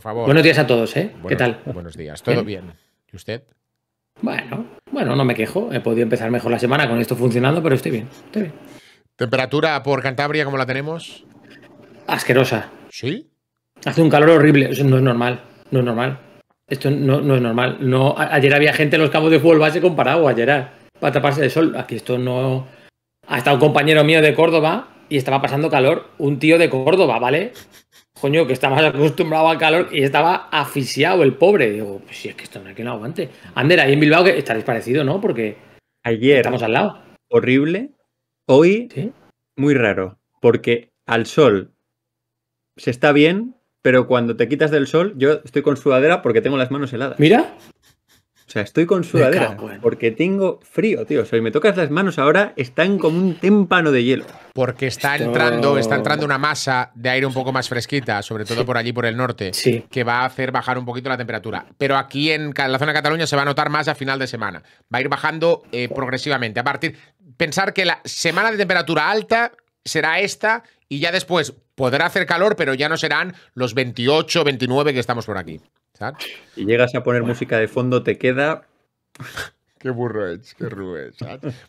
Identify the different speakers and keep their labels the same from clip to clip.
Speaker 1: favor. Buenos días a
Speaker 2: todos, ¿eh? ¿Qué tal? Buenos días, todo bien.
Speaker 1: ¿Y usted? Bueno,
Speaker 2: bueno, no me quejo. He podido empezar mejor la semana con esto funcionando, pero estoy bien, ¿Temperatura por Cantabria como la tenemos? Asquerosa. ¿Sí? Hace un calor horrible. Eso no es normal, no es normal. Esto no, es normal. No, ayer había gente en los campos de fútbol base con paraguas, ayer, para taparse de sol. Aquí esto no... Ha estado un compañero mío de Córdoba y estaba pasando calor. Un tío de Córdoba, ¿vale? coño, que estaba más acostumbrado al calor y estaba asfixiado el pobre. Digo, pues si es que esto no hay que no aguante. Ander, ahí en Bilbao que estaréis parecido,
Speaker 3: ¿no? Porque ayer estamos al lado. Horrible. Hoy, muy raro. Porque al sol se está bien, pero cuando te quitas del sol, yo estoy con sudadera porque tengo las manos heladas. Mira, sea, estoy con sudadera
Speaker 1: porque tengo frío, tío. O me tocas las manos ahora, están como un témpano de hielo. Porque está entrando, está entrando una masa de aire un poco más fresquita, sobre todo por allí por el norte, que va a hacer bajar un poquito la temperatura. Pero aquí en la zona de Cataluña se va a notar más a final de semana. Va a ir bajando eh, progresivamente. A partir, pensar que la semana de temperatura alta será esta y ya después podrá hacer calor, pero ya no serán los 28, 29 que estamos por aquí. Y llegas a poner música de fondo, te queda. Qué burro es, qué rube,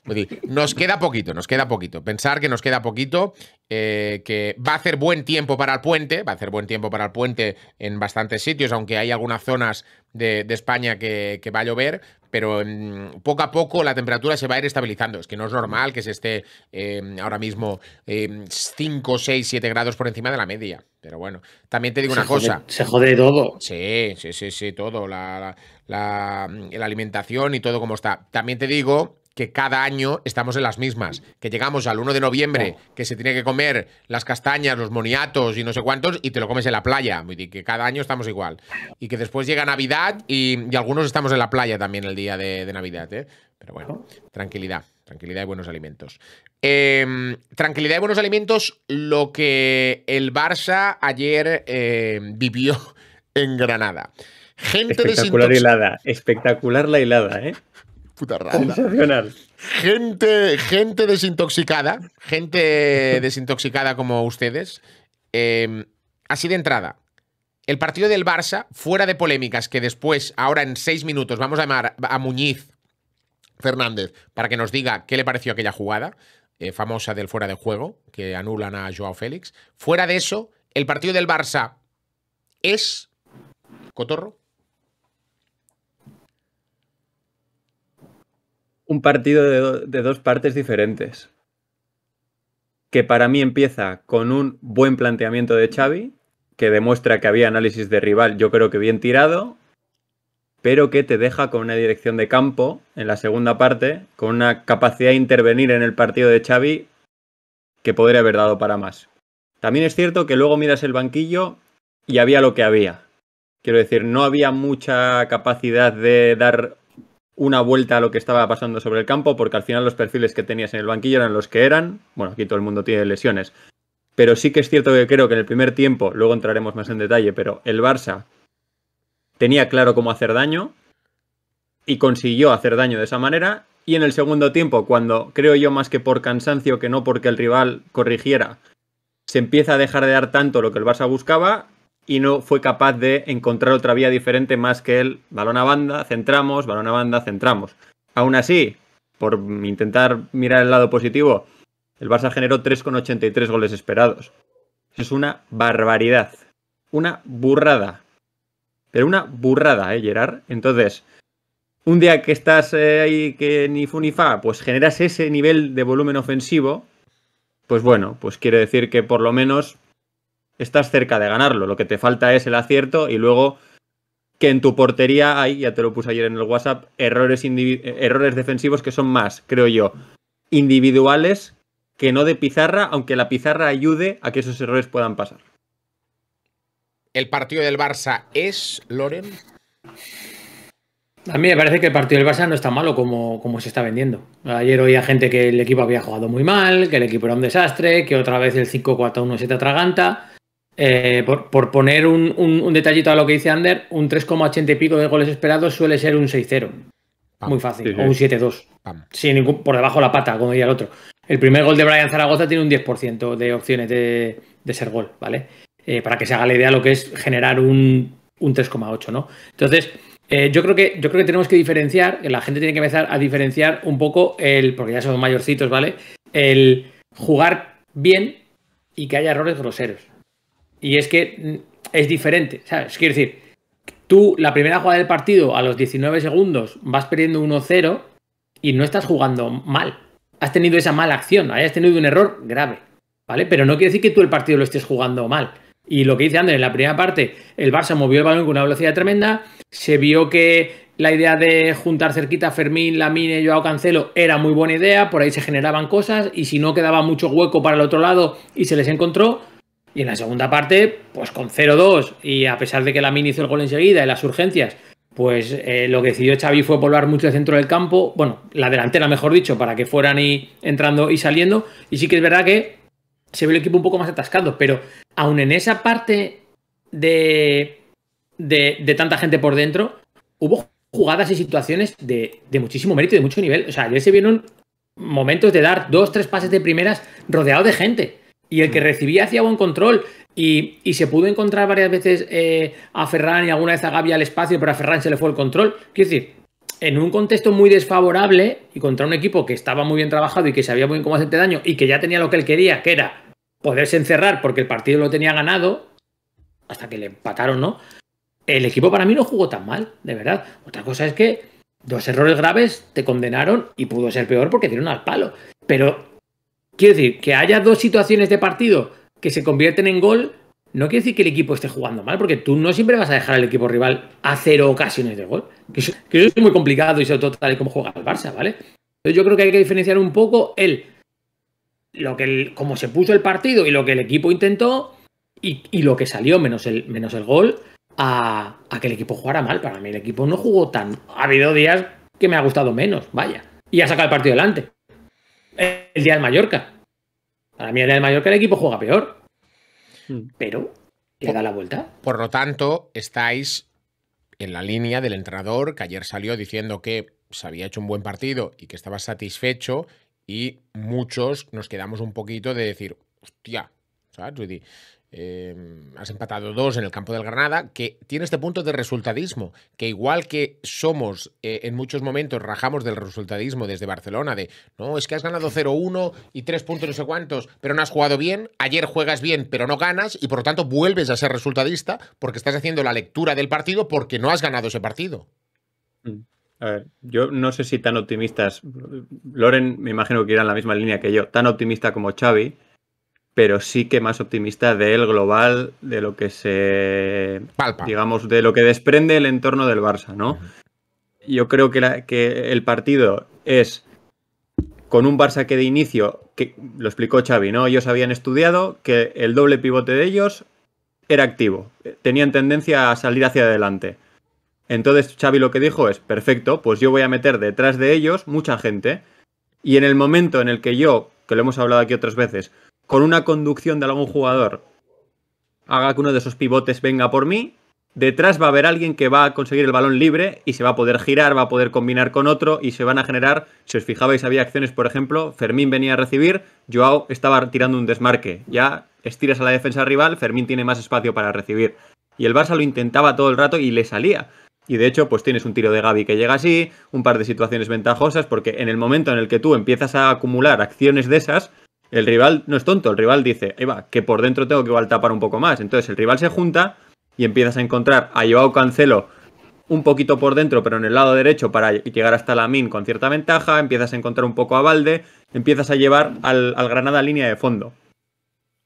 Speaker 1: pues Nos queda poquito, nos queda poquito. Pensar que nos queda poquito, eh, que va a hacer buen tiempo para el puente, va a hacer buen tiempo para el puente en bastantes sitios, aunque hay algunas zonas de, España que, va a llover, pero mm, poco a poco la temperatura se va a ir estabilizando. Es que no es normal que se esté em, ahora mismo 5, 6, 7 grados por encima de la media. Pero bueno, también te digo una cosa. Se jode todo. Sí, sí, sí, sí, todo. la alimentación y todo como está. También te digo que cada año estamos en las mismas, que llegamos al 1 de noviembre, oh. que se tiene que comer las castañas, los moniatos y no sé cuántos, y te lo comes en la playa, que cada año estamos igual. Y que después llega Navidad y, algunos estamos en la playa también el día de, Navidad. ¿eh? Pero bueno, tranquilidad, tranquilidad y buenos alimentos. Em, tranquilidad y buenos alimentos, lo que el Barça ayer em, vivió en Granada. Gente espectacular hilada, espectacular la hilada, ¿eh? Puta Gente, gente desintoxicada, gente desintoxicada como ustedes. Em, así de entrada, el partido del Barça, fuera de polémicas, que después, ahora en seis minutos, vamos a llamar a Muñiz Fernández para que nos diga qué le pareció aquella jugada eh, famosa del fuera de juego, que anulan a Joao Félix. Fuera de eso, el partido del Barça es... ¿Cotorro?
Speaker 3: un partido de, dos partes diferentes. Que para mí empieza con un buen planteamiento de Xavi, que demuestra que había análisis de rival, yo creo que bien tirado, pero que te deja con una dirección de campo en la segunda parte, con una capacidad de intervenir en el partido de Xavi que podría haber dado para más. También es cierto que luego miras el banquillo y había lo que había. Quiero decir, no había mucha capacidad de dar una vuelta a lo que estaba pasando sobre el campo, porque al final los perfiles que tenías en el banquillo eran los que eran. Bueno, aquí todo el mundo tiene lesiones. Pero sí que es cierto que creo que en el primer tiempo, luego entraremos más en detalle, pero el Barça tenía claro cómo hacer daño y consiguió hacer daño de esa manera. Y en el segundo tiempo, cuando creo yo más que por cansancio que no porque el rival corrigiera, se empieza a dejar de dar tanto lo que el Barça buscaba, y no fue capaz de encontrar otra vía diferente más que el balón a banda, centramos, balón a banda, centramos. Aún así, por intentar mirar el lado positivo, el Barça generó 3,83 goles esperados. Es una barbaridad. Una burrada. Pero una burrada, ¿eh, Gerard? Entonces, un día que estás eh, ahí que ni fu ni fa, pues generas ese nivel de volumen ofensivo, pues bueno, pues quiere decir que por lo menos estás cerca de ganarlo. Lo que te falta es el acierto y luego que en tu portería hay, ya te lo puse ayer en el WhatsApp, errores, errores defensivos que son más, creo yo, individuales que no de pizarra, aunque la pizarra ayude a que esos errores puedan pasar.
Speaker 1: ¿El partido del Barça es, Loren?
Speaker 3: A mí me parece que el partido del Barça no está malo
Speaker 2: como, como se está vendiendo. Ayer oía gente que el equipo había jugado muy mal, que el equipo era un desastre, que otra vez el 5-4-1 se te atraganta. Eh, por, poner un, detallito a lo que dice Ander, un 3,80 y pico de goles esperados suele ser un 6-0. Muy fácil. O un
Speaker 1: 7-2.
Speaker 2: por debajo la pata, como diría el otro. El primer gol de Brian Zaragoza tiene un 10% de opciones de, ser gol, ¿vale? Eh, para que se haga la idea de lo que es generar un, 3,8, ¿no? Entonces, eh, yo, creo que, yo creo que tenemos que diferenciar, la gente tiene que empezar a diferenciar un poco el, porque ya son mayorcitos, ¿vale? El jugar bien y que haya errores groseros. Y es que mm, es diferente, es Quiero decir, tú la primera jugada del partido a los 19 segundos vas perdiendo 1-0 y no estás jugando mal. Has tenido esa mala acción, hayas tenido un error grave, ¿vale? Pero no quiere decir que tú el partido lo estés jugando mal. Y lo que dice Andrés, en la primera parte, el Barça movió el balón con una velocidad tremenda, se vio que la idea de juntar cerquita Fermín, Lamine, Joao Cancelo era muy buena idea, por ahí se generaban cosas y si no quedaba mucho hueco para el otro lado y se les encontró, y en la segunda parte, pues con 0-2, y a pesar de que la mini hizo el gol enseguida y las urgencias, pues eh, lo que decidió Xavi fue poblar mucho el centro del campo, bueno, la delantera mejor dicho, para que fueran y entrando y saliendo. Y sí que es verdad que se ve el equipo un poco más atascado, pero aún en esa parte de, de, tanta gente por dentro, hubo jugadas y situaciones de, de muchísimo mérito de mucho nivel. O sea, ayer se vieron momentos de dar dos, tres pases de primeras rodeado de gente. Y el que mm. recibía hacía buen control. Y, se pudo encontrar varias veces eh, a Ferran y alguna vez a Gaby al espacio, pero a Ferran se le fue el control. Quiero decir, en un contexto muy desfavorable y contra un equipo que estaba muy bien trabajado y que sabía muy bien cómo hacerte daño y que ya tenía lo que él quería, que era poderse encerrar porque el partido lo tenía ganado, hasta que le empataron, ¿no? El equipo para mí no jugó tan mal, de verdad. Otra cosa es que dos errores graves te condenaron y pudo ser peor porque dieron al palo. Pero Quiero decir, que haya dos situaciones de partido que se convierten en gol, no quiere decir que el equipo esté jugando mal, porque tú no siempre vas a dejar al equipo rival a cero ocasiones de gol. Que eso, es muy complicado y sobre todo tal y como juega el Barça, ¿vale? Entonces yo creo que hay que diferenciar un poco el lo que el, cómo se puso el partido y lo que el equipo intentó y, lo que salió menos el, menos el gol a, a, que el equipo jugara mal. Para mí el equipo no jugó tan... Ha habido días que me ha gustado menos, vaya. Y ha sacado el partido adelante el día de Mallorca. Para mí, el día de Mallorca
Speaker 1: el equipo juega peor. Hmm. Pero le da la vuelta. Por lo tanto, estáis en la línea del entrenador que ayer salió diciendo que se había hecho un buen partido y que estaba satisfecho y muchos nos quedamos un poquito de decir, hostia, ¿sabes? Em, has empatado dos en el campo del Granada, que tiene este punto de resultadismo, que igual que somos eh, en muchos momentos rajamos del resultadismo desde Barcelona, de no, es que has ganado 0-1 y tres puntos no sé cuántos, pero no has jugado bien, ayer juegas bien pero no ganas y por lo tanto vuelves a ser resultadista porque estás haciendo la lectura del partido porque no has ganado ese partido.
Speaker 3: Mm. A ver, yo no sé si tan optimistas, Loren me imagino que irá en la misma línea que yo, tan optimista como Xavi, pero sí que más optimista del global, de lo que se. Digamos, de lo que desprende el entorno del Barça, ¿no? Yo creo que, que el partido es con un Barça que de inicio, que lo explicó Xavi, ¿no? Ellos habían estudiado que el doble pivote de ellos era activo, eh, tenían tendencia a salir hacia adelante. Entonces Xavi lo que dijo es, perfecto, pues yo voy a meter detrás de ellos mucha gente y en el momento en el que yo, que lo hemos hablado aquí otras veces, con una conducción de algún jugador haga que uno de esos pivotes venga por mí, detrás va a haber alguien que va a conseguir el balón libre y se va a poder girar, va a poder combinar con otro y se van a generar, si os fijabais había acciones, por ejemplo, Fermín venía a recibir, Joao estaba tirando un desmarque, ya estiras a la defensa rival, Fermín tiene más espacio para recibir. Y el Barça lo intentaba todo el rato y le salía. Y de hecho, pues tienes un tiro de Gaby que llega así, un par de situaciones ventajosas, porque en el momento en el que tú empiezas a acumular acciones de esas, el rival no es tonto, el rival dice, que por dentro tengo que igual tapar un poco más. Entonces el rival se junta y empiezas a encontrar a Joao Cancelo un poquito por dentro, pero en el lado derecho para llegar hasta la min con cierta ventaja, empiezas a encontrar un poco a Valde, empiezas a llevar al, Granada línea de fondo.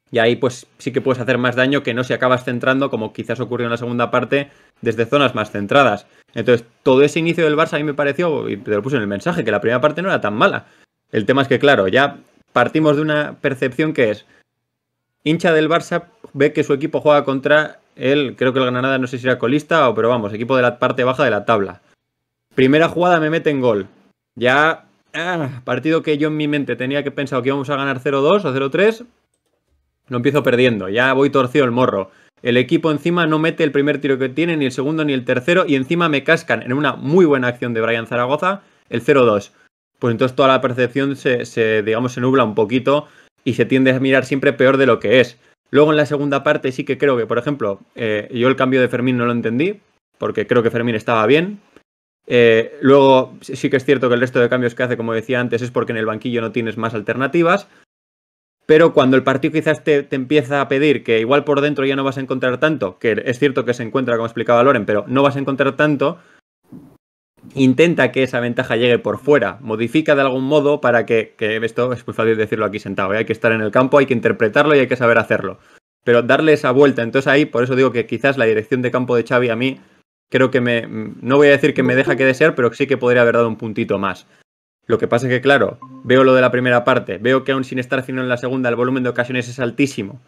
Speaker 3: Y ahí pues sí que puedes hacer más daño que no si acabas centrando, como quizás ocurrió en la segunda parte, desde zonas más centradas. Entonces, todo ese inicio del Barça a mí me pareció, y te lo puse en el mensaje, que la primera parte no era tan mala. El tema es que, claro, ya partimos de una percepción que es, hincha del Barça ve que su equipo juega contra él creo que el Granada no sé si era colista o, pero vamos, equipo de la parte baja de la tabla. Primera jugada me mete en gol. Ya, ah, partido que yo en mi mente tenía que pensar que íbamos a ganar 0-2 o 0-3, lo empiezo perdiendo, ya voy torcido el morro. El equipo encima no mete el primer tiro que tiene, ni el segundo, ni el tercero, y encima me cascan en una muy buena acción de Brian Zaragoza el 0-2 pues entonces toda la percepción se, digamos, se nubla un poquito y se tiende a mirar siempre peor de lo que es. Luego en la segunda parte sí que creo que, por ejemplo, eh, yo el cambio de Fermín no lo entendí, porque creo que Fermín estaba bien. Eh, luego sí que es cierto que el resto de cambios que hace, como decía antes, es porque en el banquillo no tienes más alternativas. Pero cuando el partido quizás te, te, empieza a pedir que igual por dentro ya no vas a encontrar tanto, que es cierto que se encuentra, como explicaba Loren, pero no vas a encontrar tanto, intenta que esa ventaja llegue por fuera, modifica de algún modo para que, que esto es muy fácil decirlo aquí sentado, ¿eh? hay que estar en el campo, hay que interpretarlo y hay que saber hacerlo. Pero darle esa vuelta, entonces ahí, por eso digo que quizás la dirección de campo de Xavi a mí creo que me, no voy a decir que me deja que desear, pero sí que podría haber dado un puntito más. Lo que pasa es que, claro, veo lo de la primera parte, veo que aún sin estar haciendo en la segunda, el volumen de ocasiones es altísimo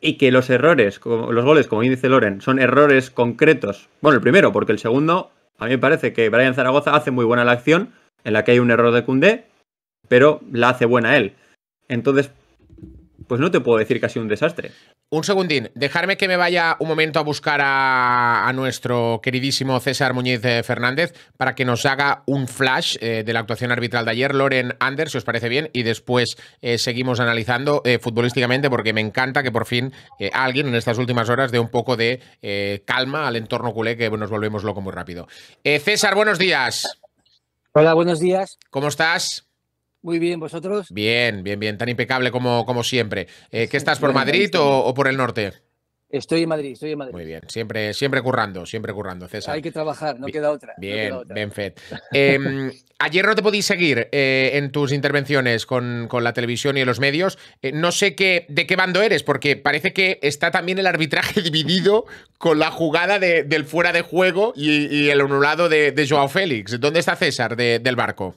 Speaker 3: y que los errores, los goles, como dice Loren, son errores concretos. Bueno, el primero, porque el segundo a mí me parece que Brian Zaragoza hace muy buena la acción, en la que hay un error de Cundé, pero la hace buena él. Entonces, pues no te puedo decir que ha sido un desastre.
Speaker 1: Un segundín, dejarme que me vaya un momento a buscar a, nuestro queridísimo César Muñiz eh, Fernández para que nos haga un flash eh, de la actuación arbitral de ayer. Loren Anders, si os parece bien, y después eh, seguimos analizando futbolísticamente porque me encanta que por fin alguien en estas últimas horas dé un poco de calma al entorno culé que nos volvemos loco muy rápido. César, buenos días. Hola, buenos días. ¿Cómo estás? Muy bien, ¿vosotros? Bien, bien, bien, tan impecable como, como siempre. Eh, ¿Qué estás por Madrid o, por el norte? Estoy en Madrid, estoy en Madrid. Muy bien, siempre, siempre currando, siempre currando, César. Hay
Speaker 4: que trabajar, no queda otra. Bien, no
Speaker 1: em, ayer no te podí seguir eh, en tus intervenciones con, la televisión y en los medios. Eh, no sé qué, de qué bando eres, porque parece que está también el arbitraje dividido con la jugada del fuera de juego y, el onulado de, Joao Félix. ¿Dónde está César del barco?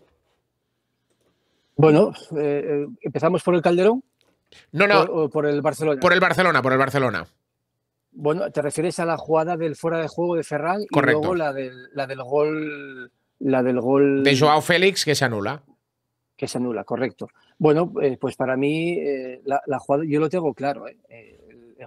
Speaker 4: Bueno, eh, eh, empezamos por el Calderón.
Speaker 1: No, no. Por, el Barcelona. Por el Barcelona, por el Barcelona.
Speaker 4: Bueno, te refieres a la jugada del fuera de juego de Ferran y luego la del, la del gol.
Speaker 1: La del gol. De Joao
Speaker 4: Félix que se anula. Que se anula, correcto. Bueno, eh, pues para mí, la, jugada, yo lo tengo claro. Eh, la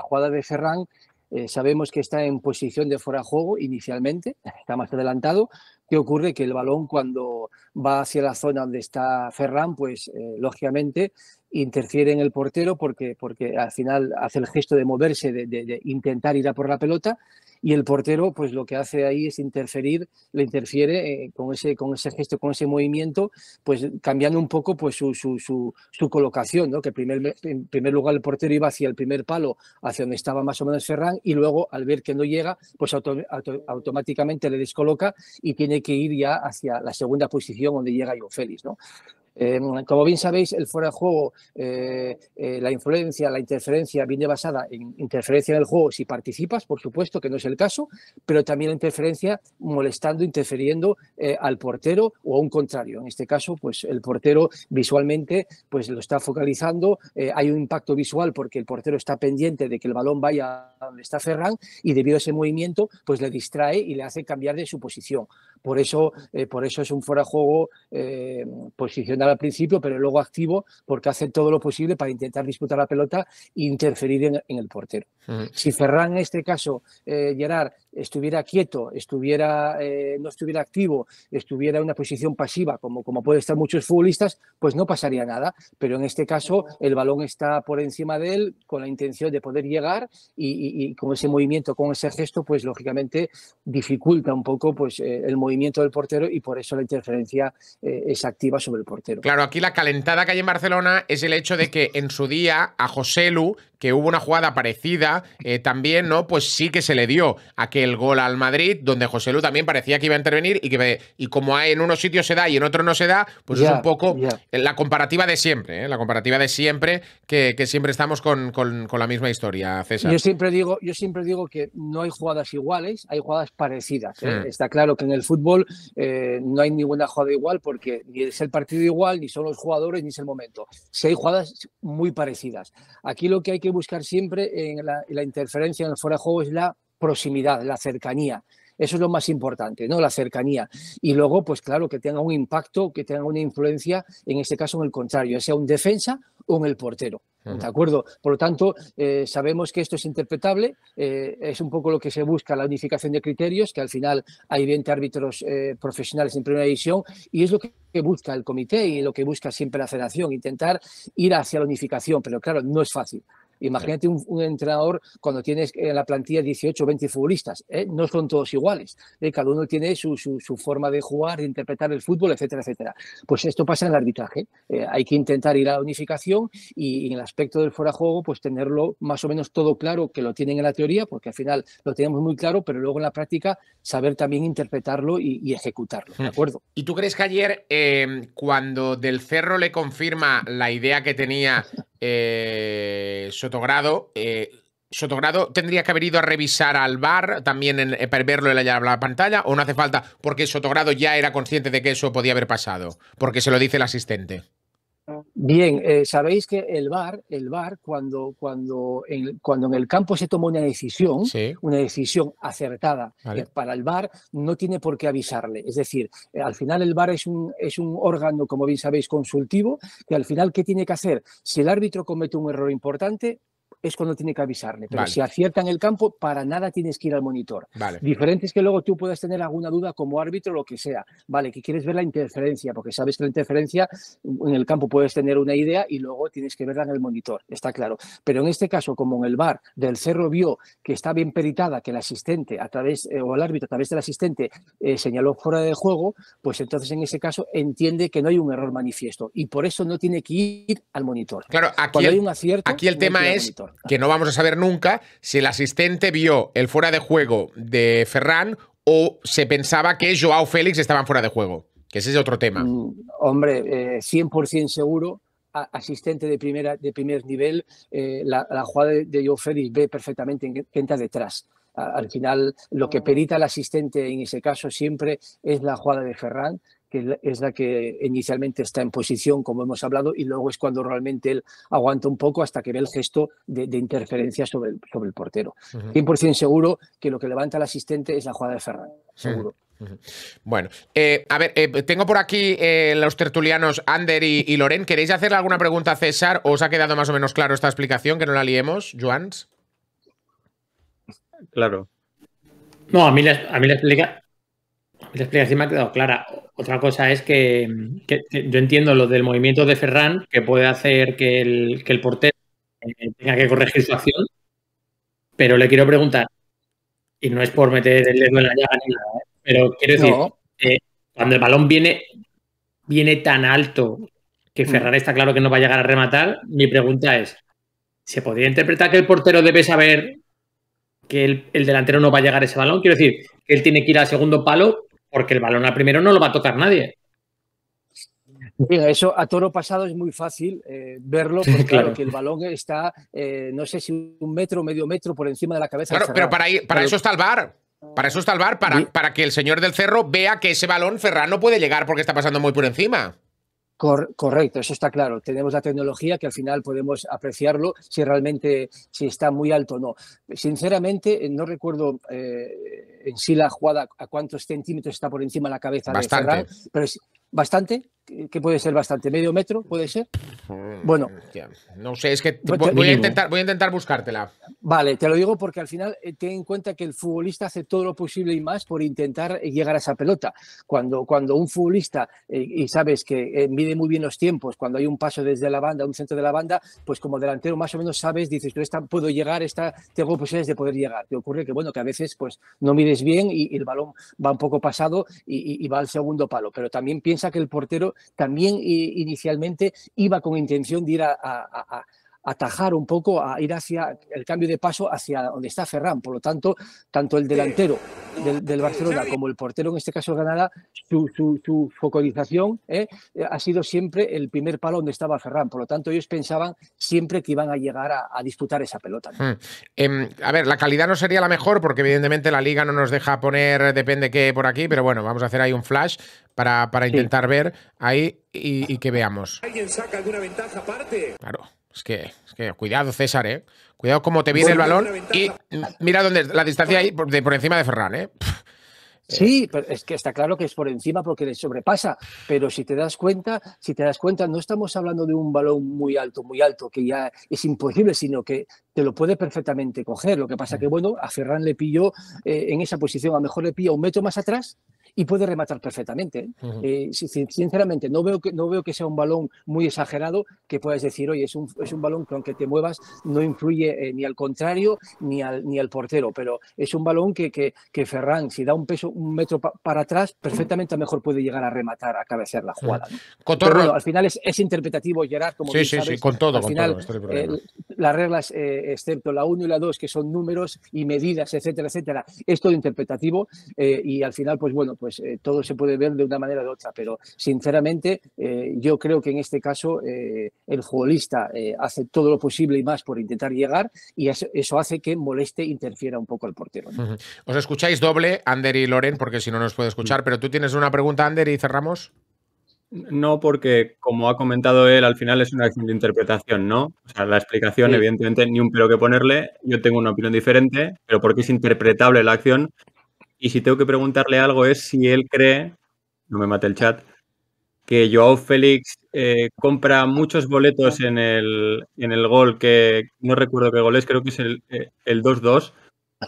Speaker 4: jugada de Ferran eh, sabemos que está en posición de fuera de juego inicialmente, está más adelantado. ¿Qué ocurre? Que el balón cuando va hacia la zona donde está Ferran, pues eh, lógicamente interfiere en el portero porque, porque al final hace el gesto de moverse, de, de, intentar ir a por la pelota y el portero pues lo que hace ahí es interferir, le interfiere eh, con, ese, con ese gesto, con ese movimiento, pues cambiando un poco pues su, colocación, ¿no? que en primer lugar el portero iba hacia el primer palo, hacia donde estaba más o menos Ferran y luego al ver que no llega, pues automáticamente le descoloca y tiene que ir ya hacia la segunda posición donde llega Yo Félix. ¿no? Em, como bien sabéis, el fuera de juego, eh, eh, la influencia, la interferencia viene basada en interferencia en el juego si participas, por supuesto que no es el caso, pero también la interferencia molestando, interfiriendo eh, al portero o a un contrario. En este caso, pues el portero visualmente pues, lo está focalizando, hay un impacto visual porque el portero está pendiente de que el balón vaya a donde está Ferran y debido a ese movimiento pues le distrae y le hace cambiar de su posición. Por eso, eh, por eso es un fuera de juego eh, al principio, pero luego activo, porque hace todo lo posible para intentar disputar la pelota e interferir en, el portero. Si Ferran, en este caso, eh, Gerard, estuviera quieto, estuviera, eh, no estuviera activo, estuviera en una posición pasiva, como, como puede estar muchos futbolistas, pues no pasaría nada. Pero en este caso el balón está por encima de él con la intención de poder llegar y, y, con ese movimiento, con ese gesto, pues lógicamente dificulta un poco pues, eh, el movimiento del portero y por eso la interferencia eh, es activa sobre el portero.
Speaker 1: Claro, aquí la calentada que hay en Barcelona es el hecho de que en su día a José Lu, que hubo una jugada parecida, también, ¿no? Pues sí que se le dio a que el gol al Madrid, donde José Lu también parecía que iba a intervenir y que y como en unos sitios se da y en otros no se da, pues es un poco la comparativa de siempre, ¿eh? la comparativa de siempre, que, siempre estamos con, la misma historia, César. Yo siempre
Speaker 4: digo, yo siempre digo que no hay jugadas iguales, hay jugadas parecidas. ¿eh? Hmm. Está claro que en el fútbol eh, no hay ninguna jugada igual porque ni es el partido igual, ni son los jugadores, ni es el momento. seis hay jugadas muy parecidas. Aquí lo que hay que buscar siempre en la, interferencia en el fuera de juego es la proximidad, la cercanía. Eso es lo más importante, ¿no? La cercanía. Y luego, pues claro, que tenga un impacto, que tenga una influencia, en este caso en el contrario, sea un defensa o en el portero. ¿De acuerdo? Por lo tanto, eh, sabemos que esto es interpretable, eh, es un poco lo que se busca, la unificación de criterios, que al final hay 20 árbitros eh, profesionales en primera división, y es lo que busca el comité y lo que busca siempre la federación, intentar ir hacia la unificación, pero claro, no es fácil. Imagínate un, entrenador cuando tienes en eh, la plantilla 18 o 20 futbolistas. ¿eh? No son todos iguales. ¿eh? Cada uno tiene su, forma de jugar, de interpretar el fútbol, etcétera, etcétera. Pues esto pasa en el arbitraje. hay que intentar ir a la unificación y, en el aspecto del fuera juego, pues tenerlo más o menos todo claro, que lo tienen en la teoría, porque al final lo tenemos muy claro, pero luego en la práctica saber también interpretarlo y, ejecutarlo. ¿De hmm. acuerdo? ¿Y tú crees que
Speaker 1: ayer, em, cuando Del Cerro le confirma la idea que tenía Soto Sotogrado. Eh, Sotogrado tendría que haber ido a revisar al bar también en, eh, para verlo en la, la, pantalla o no hace falta porque Sotogrado ya era consciente de que eso podía haber pasado, porque se lo dice el asistente.
Speaker 4: Bien, eh, sabéis que el VAR, el VAR cuando, cuando, en, cuando en el campo se toma una decisión, una decisión acertada eh, para el VAR, no tiene por qué avisarle. Es decir, eh, al final el VAR es un, es un órgano, como bien sabéis, consultivo, que al final, ¿qué tiene que hacer? Si el árbitro comete un error importante, es cuando tiene que avisarle. Pero si acierta en el campo, para nada tienes que ir al monitor. Diferente es que luego tú puedas tener alguna duda como árbitro o lo que sea. Vale, que quieres ver la interferencia, porque sabes que la interferencia mm, en el campo puedes tener una idea y luego tienes que verla en el monitor, está claro. Pero en este caso, como en el bar del Cerro vio que está bien peritada, que el asistente a través, eh, o el árbitro a través del asistente eh, señaló fuera de juego, pues entonces en ese caso entiende que no hay un error manifiesto y por eso no tiene que ir al monitor. Claro, aquí, hay un acierto, aquí el tema es
Speaker 1: que no vamos a saber nunca si el asistente vio el fuera de juego de Ferran o se pensaba que Joao Félix estaban fuera de juego, que ese es otro tema. Mm,
Speaker 4: hombre, 100% eh, seguro asistente de, primera, de primer nivel, eh, la, jugada de Joao Félix ve perfectamente que está detrás. Al final, lo que mm. perita el asistente en ese caso siempre es la jugada de Ferran, es la que inicialmente está en posición, como hemos hablado, y luego es cuando realmente él aguanta un poco hasta que ve el gesto de, interferencia sobre el, portero.
Speaker 1: 100%
Speaker 4: seguro que lo que levanta el asistente es la jugada de Ferran,
Speaker 1: seguro. Bueno, eh, a ver, eh, tengo por aquí eh, los tertulianos Ander y, y, Loren. ¿Queréis hacerle alguna pregunta a César? ¿O os ha quedado más o menos claro esta explicación? Que no la liemos, Joans. Claro. No, a mí la, a mí la, explica, la explicación me ha quedado clara. Otra cosa es
Speaker 2: que, yo entiendo lo del movimiento de Ferran, que puede hacer que el, portero eh, tenga que corregir su acción, pero le quiero preguntar, y no es por meter el dedo en la llaga ni nada, ¿eh? pero quiero decir, cuando el balón viene, viene tan alto que mm. Ferran está claro que no va a llegar a rematar, mi pregunta es, ¿se podría interpretar que el portero debe saber que el, el delantero no va a llegar a ese balón? Quiero decir, que él tiene que ir al segundo palo porque el balón al primero no lo va a tocar nadie.
Speaker 4: Mira, eso a toro pasado es muy fácil eh, verlo, porque que el balón está, eh, no sé si un metro, medio metro por encima de la cabeza. Claro, pero para, eso está el
Speaker 1: bar. Para eso está el bar, para, para que el señor del cerro vea que ese balón Ferran no puede llegar porque está pasando muy por encima
Speaker 4: correcto, eso está claro. Tenemos la tecnología que al final podemos apreciarlo si realmente si está muy alto o no. Sinceramente, eh, no recuerdo eh, en sí la jugada a cuántos centímetros está por encima de la cabeza Bastante. pero es bastante que puede ser bastante, medio metro, puede ser.
Speaker 1: Mm, bueno, no sé, es que voy, a intentar, voy a intentar buscártela. Vale, te lo digo porque al final eh, ten en cuenta que el futbolista
Speaker 4: hace todo lo posible y más por intentar eh, llegar a esa pelota. Cuando, cuando un futbolista, eh, y sabes que mide muy bien los tiempos, cuando hay un paso desde la banda, un centro de la banda, pues como delantero más o menos sabes, dices, yo esta, puedo llegar, esta, tengo posibilidades de poder llegar. Te ocurre que, bueno, que a veces pues no mides bien y, el balón va un poco pasado y va al segundo palo, pero también piensa que el portero también eh, inicialmente iba con intención de ir a, atajar un poco a ir hacia el cambio de paso hacia donde está Ferran. Por lo tanto, tanto el delantero del, Barcelona como el portero, en este caso Granada, su, su, focalización eh, ha sido siempre el primer palo donde estaba Ferran. Por lo tanto, ellos pensaban siempre que iban a llegar a, disputar esa pelota. Hmm.
Speaker 1: Em, a ver, la calidad no sería la mejor porque evidentemente la liga no nos deja poner, depende qué por aquí, pero bueno, vamos a hacer ahí un flash para, intentar ver ahí y, y que veamos. ¿Alguien saca alguna ventaja aparte? Claro. Es que, es que cuidado, César, ¿eh? Cuidado cómo te viene el balón y mira dónde la distancia ahí por, por encima de Ferran, ¿eh?
Speaker 4: Sí, pero es que está claro que es por encima porque le sobrepasa, pero si te das cuenta, si te das cuenta, no estamos hablando de un balón muy alto, muy alto, que ya es imposible, sino que te lo puede perfectamente coger. Lo que pasa mm. que, bueno, a Ferran le pilló eh, en esa posición, a lo mejor le pilla un metro más atrás y puede rematar perfectamente. ¿eh? Eh, sinceramente, no veo, que, no veo que sea un balón muy exagerado que puedas decir, oye, es un, es un balón que aunque te muevas no influye eh, ni al contrario ni al, ni al portero, pero es un balón que, que, Ferran, si da un peso un metro para atrás, perfectamente a mejor puede llegar a rematar, a cabecear la jugada. Pero al final es, interpretativo, Gerard, como sí, sí, sí, con todo, con las reglas, excepto la 1 y la 2, que son números y medidas, etcétera, etcétera, es todo interpretativo y al final, pues bueno, pues eh, todo se puede ver de una manera u otra, pero sinceramente eh, yo creo que en este caso eh, el futbolista hace todo lo posible y más por intentar llegar y eso, hace que moleste, interfiera un poco al portero.
Speaker 1: Os escucháis doble, Ander y Loren, porque si no nos puede escuchar, pero tú tienes una pregunta, Ander, y cerramos.
Speaker 3: No, porque como ha comentado él, al final es una acción de interpretación, ¿no? O sea, la explicación, evidentemente, ni un pelo que ponerle. Yo tengo una opinión diferente, pero porque es interpretable la acción, y si tengo que preguntarle algo es si él cree, no me mate el chat, que Joao Félix eh, compra muchos boletos en el, gol que no recuerdo qué gol es, creo que es el, 2-2. Eh,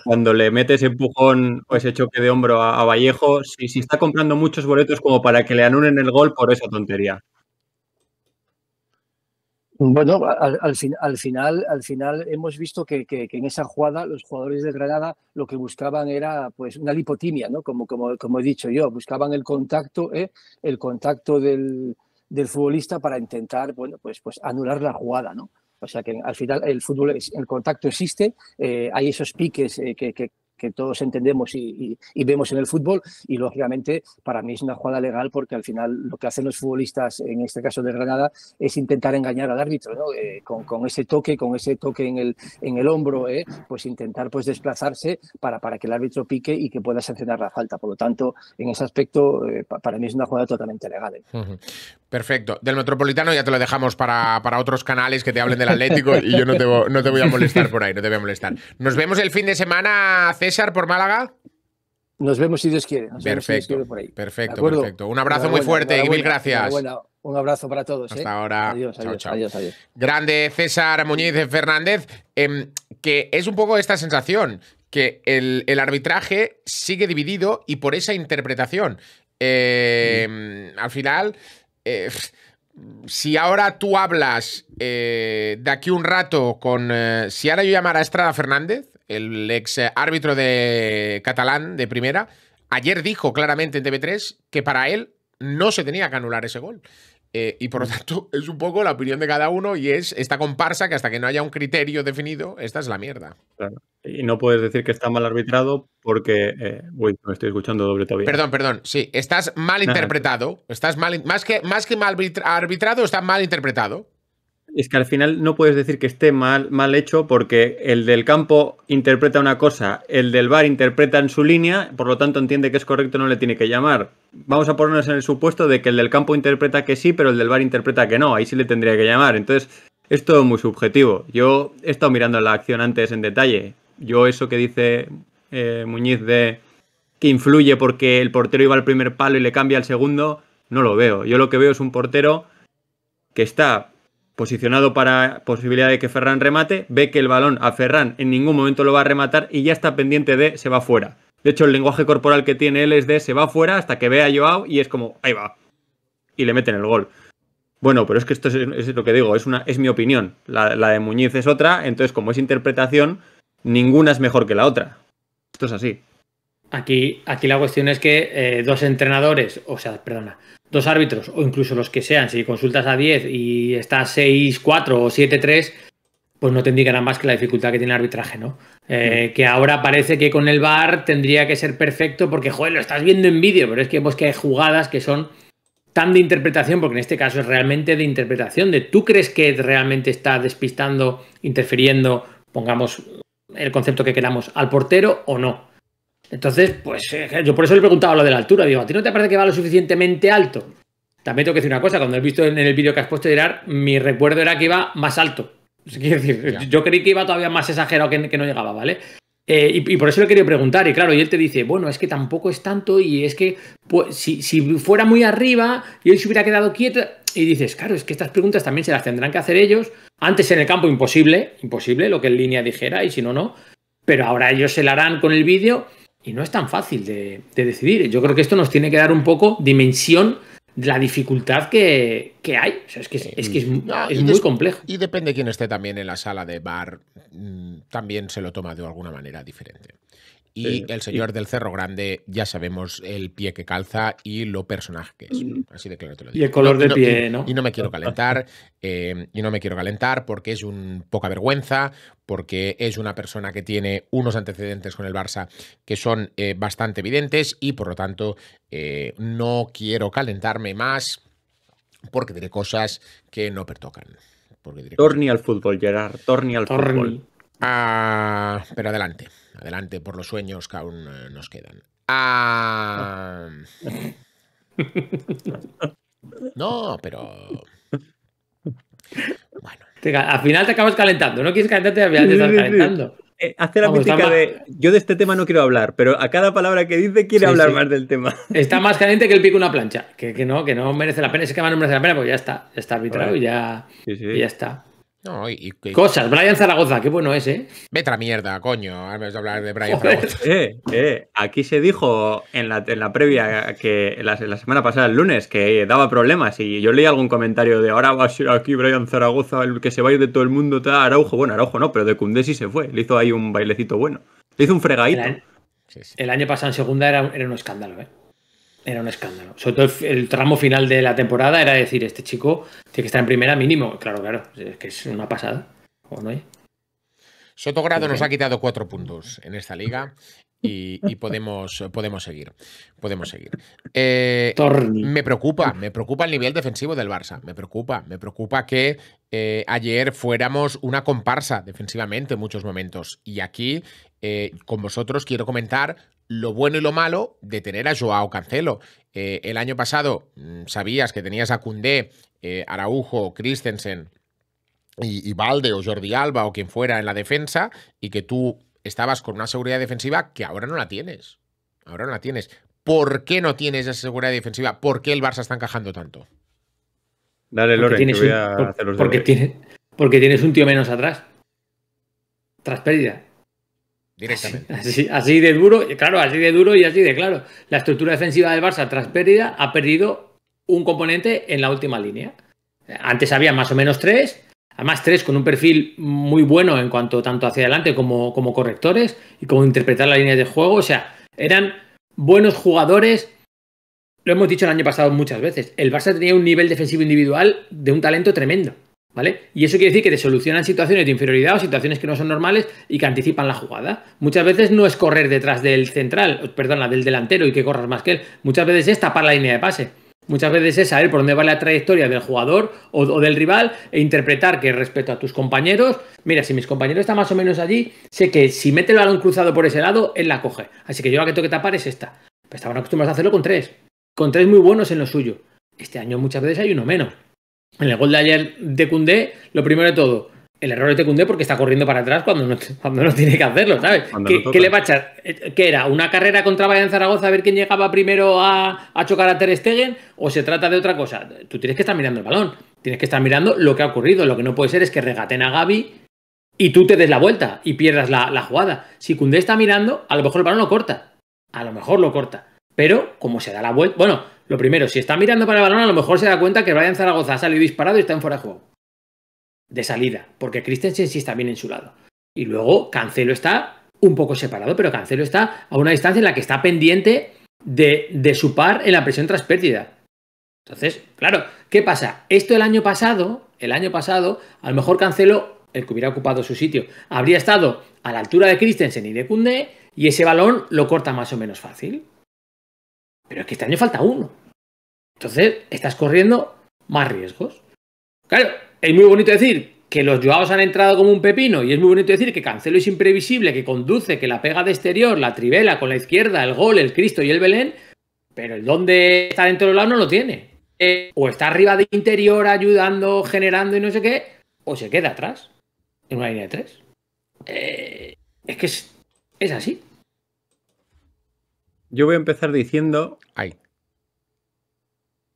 Speaker 3: cuando le mete ese empujón o ese choque de hombro a, Vallejo, si, si, está comprando muchos boletos como para que le anulen el gol por esa tontería.
Speaker 4: Bueno, al, al, final, al final hemos visto que, en esa jugada los jugadores de Granada lo que buscaban era pues una lipotimia, ¿no? Como, como, como he dicho yo, buscaban el contacto, ¿eh? el contacto del, del, futbolista para intentar, bueno, pues, pues anular la jugada, ¿no? O sea que al final el fútbol, el contacto existe, eh, hay esos piques eh, que, que todos entendemos y, vemos en el fútbol. Y lógicamente para mí es una jugada legal porque al final lo que hacen los futbolistas, en este caso de Granada, es intentar engañar al árbitro eh, con, ese toque, con ese toque en el, hombro, ¿eh? pues intentar pues desplazarse para, que el árbitro pique y que pueda sancionar la falta. Por lo tanto, en ese aspecto, eh, para mí es una jugada totalmente legal.
Speaker 1: Perfecto. Del Metropolitano ya te lo dejamos para, otros canales que te hablen del Atlético y yo no te, no te voy a molestar por ahí, no te voy a molestar. Nos vemos el fin de semana, César, por Málaga.
Speaker 4: Nos vemos si Dios quiere.
Speaker 1: perfecto, perfecto, Un abrazo muy fuerte y mil gracias. Un abrazo para todos. Hasta ¿eh? ahora. Adiós, adiós, Adiós, Grande César Muñiz Fernández, em, que es un poco esta sensación, que el, arbitraje sigue dividido y por esa interpretación. Em, al final eh, si ahora tú hablas eh, de aquí un rato con. Eh, si ahora yo llamara a Estrada Fernández, el ex árbitro de catalán de primera, ayer dijo claramente en TV3 que para él no se tenía que anular ese gol. Eh, y por lo tanto, es un poco la opinión de cada uno y es esta comparsa que hasta que no haya un criterio definido, esta es la mierda.
Speaker 3: Y no puedes decir que está mal arbitrado porque. Eh, estoy escuchando doble todavía. Perdón,
Speaker 1: perdón. Sí, estás mal interpretado. Estás mal. Más que, más que mal arbitrado, estás mal interpretado
Speaker 3: es que al final no puedes decir que esté mal, mal hecho porque el del campo interpreta una cosa, el del bar interpreta en su línea, por lo tanto entiende que es correcto, no le tiene que llamar. Vamos a ponernos en el supuesto de que el del campo interpreta que sí, pero el del bar interpreta que no, ahí sí le tendría que llamar. Entonces, es todo muy subjetivo. Yo he estado mirando la acción antes en detalle. Yo eso que dice eh, Muñiz de que influye porque el portero iba al primer palo y le cambia al segundo, no lo veo. Yo lo que veo es un portero que está posicionado para posibilidad de que Ferran remate, ve que el balón a Ferran en ningún momento lo va a rematar y ya está pendiente de se va fuera. De hecho, el lenguaje corporal que tiene él es de se va fuera hasta que ve a Joao y es como, ahí va. Y le meten el gol. Bueno, pero es que esto es, lo que digo, es, una, es mi opinión. La, de Muñiz es otra, entonces como es interpretación, ninguna es mejor que la otra. Esto es así.
Speaker 2: Aquí, aquí la cuestión es que eh, dos entrenadores, o sea, perdona,
Speaker 3: dos árbitros,
Speaker 2: o incluso los que sean, si consultas a 10 y estás 6-4 o 7-3, pues no te indicarán más que la dificultad que tiene el arbitraje, ¿no? Eh, mm. Que ahora parece que con el VAR tendría que ser perfecto porque, joder, lo estás viendo en vídeo, pero es que, pues, que hay jugadas que son tan de interpretación, porque en este caso es realmente de interpretación, de tú crees que realmente está despistando, interfiriendo, pongamos el concepto que queramos, al portero o no. Entonces,
Speaker 4: pues eh, yo
Speaker 2: por eso le preguntaba lo de la altura. Digo, ¿a ti no te parece que va lo suficientemente alto? También tengo que decir una cosa, cuando he visto en el vídeo que has puesto, Gerard, mi recuerdo era que iba más alto. yo creí que iba todavía más exagerado que, no llegaba, ¿vale? Eh, y, por eso le quería preguntar, y claro, y él te dice, bueno, es que tampoco es tanto, y es que pues, si, si, fuera muy arriba y él se hubiera quedado quieto, y dices, claro, es que estas preguntas también se las tendrán que hacer ellos, antes en el campo imposible, imposible lo que en línea dijera, y si no, no, pero ahora ellos se la harán con el vídeo, y no es tan fácil de, decidir. Yo creo que esto nos tiene que dar un poco dimensión de la
Speaker 1: dificultad que, hay. es que es, que es muy complejo. Y depende de quién esté también en la sala de bar, mm, también se lo toma de alguna manera diferente.
Speaker 3: Y el señor del
Speaker 1: Cerro Grande, ya sabemos el pie que calza y lo personaje que es. Así de claro te lo digo. Y el color del de pie, ¿no? Y, no me quiero calentar, eh, y no me quiero calentar porque es un poca vergüenza, porque es una persona que tiene unos antecedentes con el Barça que son eh, bastante evidentes y por lo tanto eh, no quiero calentarme más porque diré cosas que no pertocan. Torni al fútbol, Gerard, torni al fútbol. Ah, pero adelante. Adelante por los sueños que aún eh, nos quedan. Ah, no, pero. Bueno. al final te acabas
Speaker 3: calentando. No quieres calentarte, al final te estás calentando. Eh, hace la música de yo de este tema no quiero hablar, pero a cada palabra que dice quiere hablar más del tema. Está más caliente que el pico de una plancha, que, no, que no merece
Speaker 1: la pena, ese que no merece la pena, porque ya está, está arbitrado ya,
Speaker 3: y ya está. No,
Speaker 2: Cosas,
Speaker 1: Brian Zaragoza, qué bueno es, ¿eh? Vete a la mierda, coño. menos de hablar de Brian Zaragoza.
Speaker 3: Eh, eh, aquí se dijo en la, previa que la, semana pasada, el lunes, que daba problemas. Y yo leí algún comentario de ahora va a ser aquí Brian Zaragoza, el que se va a ir de todo el mundo, Araujo, bueno, Araujo no, pero de Cundé se fue. Le hizo ahí un bailecito bueno. Le hizo un fregadito.
Speaker 2: El año, pasado en segunda era, era un escándalo, ¿eh? Era un escándalo.
Speaker 3: Sobre todo el tramo final de la
Speaker 2: temporada era decir, este chico tiene que estar en primera mínimo. Claro, claro, es que es una pasada. ¿O
Speaker 1: no hay? Sotogrado nos ha quitado cuatro puntos en esta liga y, podemos, podemos seguir. Podemos seguir. Eh, me preocupa, me preocupa el nivel defensivo del Barça. Me preocupa, me preocupa que eh, ayer fuéramos una comparsa defensivamente en muchos momentos. Y aquí, eh, con vosotros, quiero comentar lo bueno y lo malo de tener a Joao Cancelo. Eh, el año pasado mm, sabías que tenías a Cundé, eh, Araujo, Christensen y, Valde o Jordi Alba o quien fuera en la defensa y que tú estabas con una seguridad defensiva que ahora no la tienes. Ahora no la tienes. ¿Por qué no tienes esa seguridad defensiva? ¿Por qué el Barça está encajando tanto?
Speaker 3: Dale, Lore, porque,
Speaker 2: porque tienes un tío menos atrás. Tras pérdida directamente. Así, de duro, claro, así de duro y así de claro. La estructura defensiva del Barça tras pérdida ha perdido un componente en la última línea. Antes había más o menos tres, además tres con un perfil muy bueno en cuanto tanto hacia adelante como, como correctores y como interpretar la línea de juego. O sea, eran buenos jugadores. Lo hemos dicho el año pasado muchas veces. El Barça tenía un nivel defensivo individual de un talento tremendo. ¿Vale? Y eso quiere decir que te solucionan situaciones de inferioridad o situaciones que no son normales y que anticipan la jugada. Muchas veces no es correr detrás del central, perdona, del delantero y que corras más que él. Muchas veces es tapar la línea de pase. Muchas veces es saber por dónde va la trayectoria del jugador o, del rival e interpretar que respecto a tus compañeros, mira, si mis compañeros están más o menos allí, sé que si mete el balón cruzado por ese lado, él la coge. Así que yo la que tengo que tapar es esta. Pues estaban acostumbrados a hacerlo con tres. Con tres muy buenos en lo suyo. Este año muchas veces hay uno menos. En el gol de ayer de Cundé, lo primero de todo, el error de Cundé porque está corriendo para atrás cuando no, tiene que hacerlo, ¿sabes? ¿Qué, le va a echar? ¿Qué era? ¿Una carrera contra Bayern Zaragoza a ver quién llegaba primero a, chocar a Ter Stegen? ¿O se trata de otra cosa? Tú tienes que estar mirando el balón, tienes que estar mirando lo que ha ocurrido. Lo que no puede ser es que regaten a Gaby y tú te des la vuelta y pierdas la, jugada. Si Cundé está mirando, a lo mejor el balón lo corta. A lo mejor lo corta. Pero como se da la vuelta, bueno, lo primero, si está mirando para el balón, a lo mejor se da cuenta que Brian Zaragoza ha salido disparado y está en fuera de juego. De salida, porque Christensen sí está bien en su lado. Y luego Cancelo está un poco separado, pero Cancelo está a una distancia en la que está pendiente de, de su par en la presión tras pérdida. Entonces, claro, ¿qué pasa? Esto el año pasado, el año pasado, a lo mejor Cancelo, el que hubiera ocupado su sitio, habría estado a la altura de Christensen y de Kunde y ese balón lo corta más o menos fácil. Pero es que este año falta uno. Entonces, estás corriendo más riesgos. Claro, es muy bonito decir que los Joaos han entrado como un pepino y es muy bonito decir que Cancelo es imprevisible, que conduce, que la pega de exterior, la trivela con la izquierda, el gol, el Cristo y el Belén, pero el dónde está dentro del lado no lo tiene. Eh, o está arriba de interior ayudando, generando y no sé qué, o se queda atrás en
Speaker 3: una línea de tres. Eh, es que es así. Yo voy a empezar diciendo. Ay.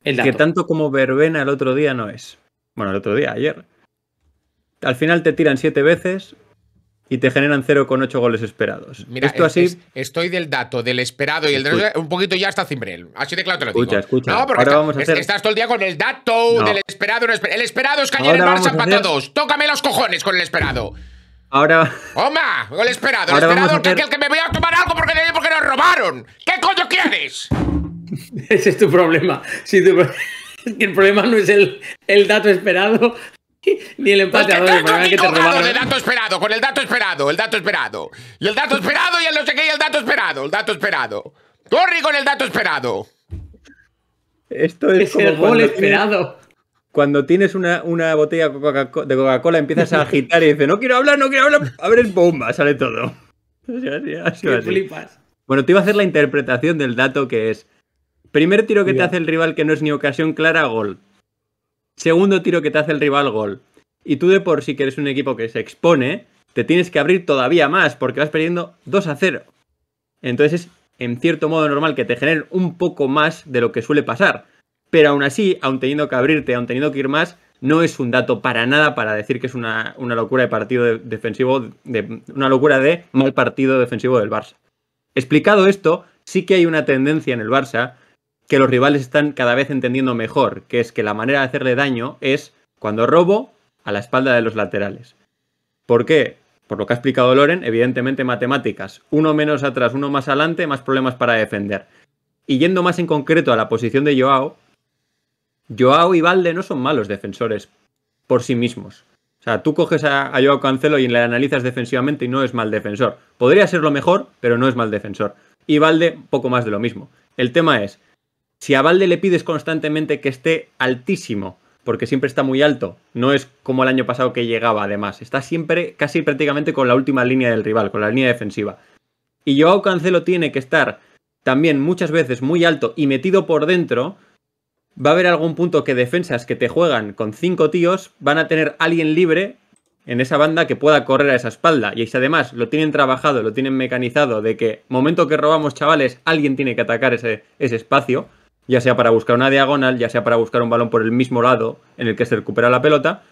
Speaker 3: El Que tanto como verbena el otro día no es. Bueno, el otro día, ayer. Al final te tiran siete veces y te generan cero con ocho goles esperados. Mira, Esto así...
Speaker 1: estoy del dato, del esperado y el un poquito ya está Cimbrel. Así de claro te digo. Escucha, escucha. No, porque estás todo el día con el dato del esperado. El esperado es cañón en marcha, para todos. Tócame los cojones con el esperado. Ahora. ¡Oma! ¡Gol esperado, ¡El esperado, hacer... que, que me voy a tomar algo porque, porque nos robaron. ¿Qué coño quieres?
Speaker 2: Ese es tu problema. el
Speaker 1: problema no es el, el dato esperado, ni el empate pues que El dato esperado, con el dato esperado, el dato esperado. Y el dato esperado y el no sé qué y el dato esperado, el dato esperado. ¡Corre con el dato esperado.
Speaker 3: Esto es, como el gol esperado cuando tienes una, botella de Coca-Cola empiezas a agitar y dices, no quiero hablar, no quiero hablar, el bomba, sale todo. Así, flipas. Bueno, te iba a hacer la interpretación del dato que es, primer tiro que te hace el rival que no es ni ocasión clara, gol. Segundo tiro que te hace el rival, gol. Y tú de por sí que eres un equipo que se expone, te tienes que abrir todavía más porque vas perdiendo 2 a 0. Entonces es en cierto modo normal que te generen un poco más de lo que suele pasar pero aún así, aún teniendo que abrirte, aún teniendo que ir más, no es un dato para nada para decir que es una, locura de partido defensivo, de, una locura de mal partido defensivo del Barça. Explicado esto, sí que hay una tendencia en el Barça que los rivales están cada vez entendiendo mejor, que es que la manera de hacerle daño es cuando robo a la espalda de los laterales. ¿Por qué? Por lo que ha explicado Loren, evidentemente matemáticas. Uno menos atrás, uno más adelante, más problemas para defender. Y yendo más en concreto a la posición de Joao, Joao y Valde no son malos defensores por sí mismos. O sea, tú coges a, Joao Cancelo y le analizas defensivamente y no es mal defensor. Podría ser lo mejor, pero no es mal defensor. Y Valde, poco más de lo mismo. El tema es, si a Valde le pides constantemente que esté altísimo, porque siempre está muy alto, no es como el año pasado que llegaba además, está siempre casi prácticamente con la última línea del rival, con la línea defensiva. Y Joao Cancelo tiene que estar también muchas veces muy alto y metido por dentro va a haber algún punto que defensas que te juegan con cinco tíos van a tener alguien libre en esa banda que pueda correr a esa espalda. Y si además lo tienen trabajado, lo tienen mecanizado, de que momento que robamos chavales, alguien tiene que atacar ese, ese espacio, ya sea para buscar una diagonal, ya sea para buscar un balón por el mismo lado en el que se recupera la pelota,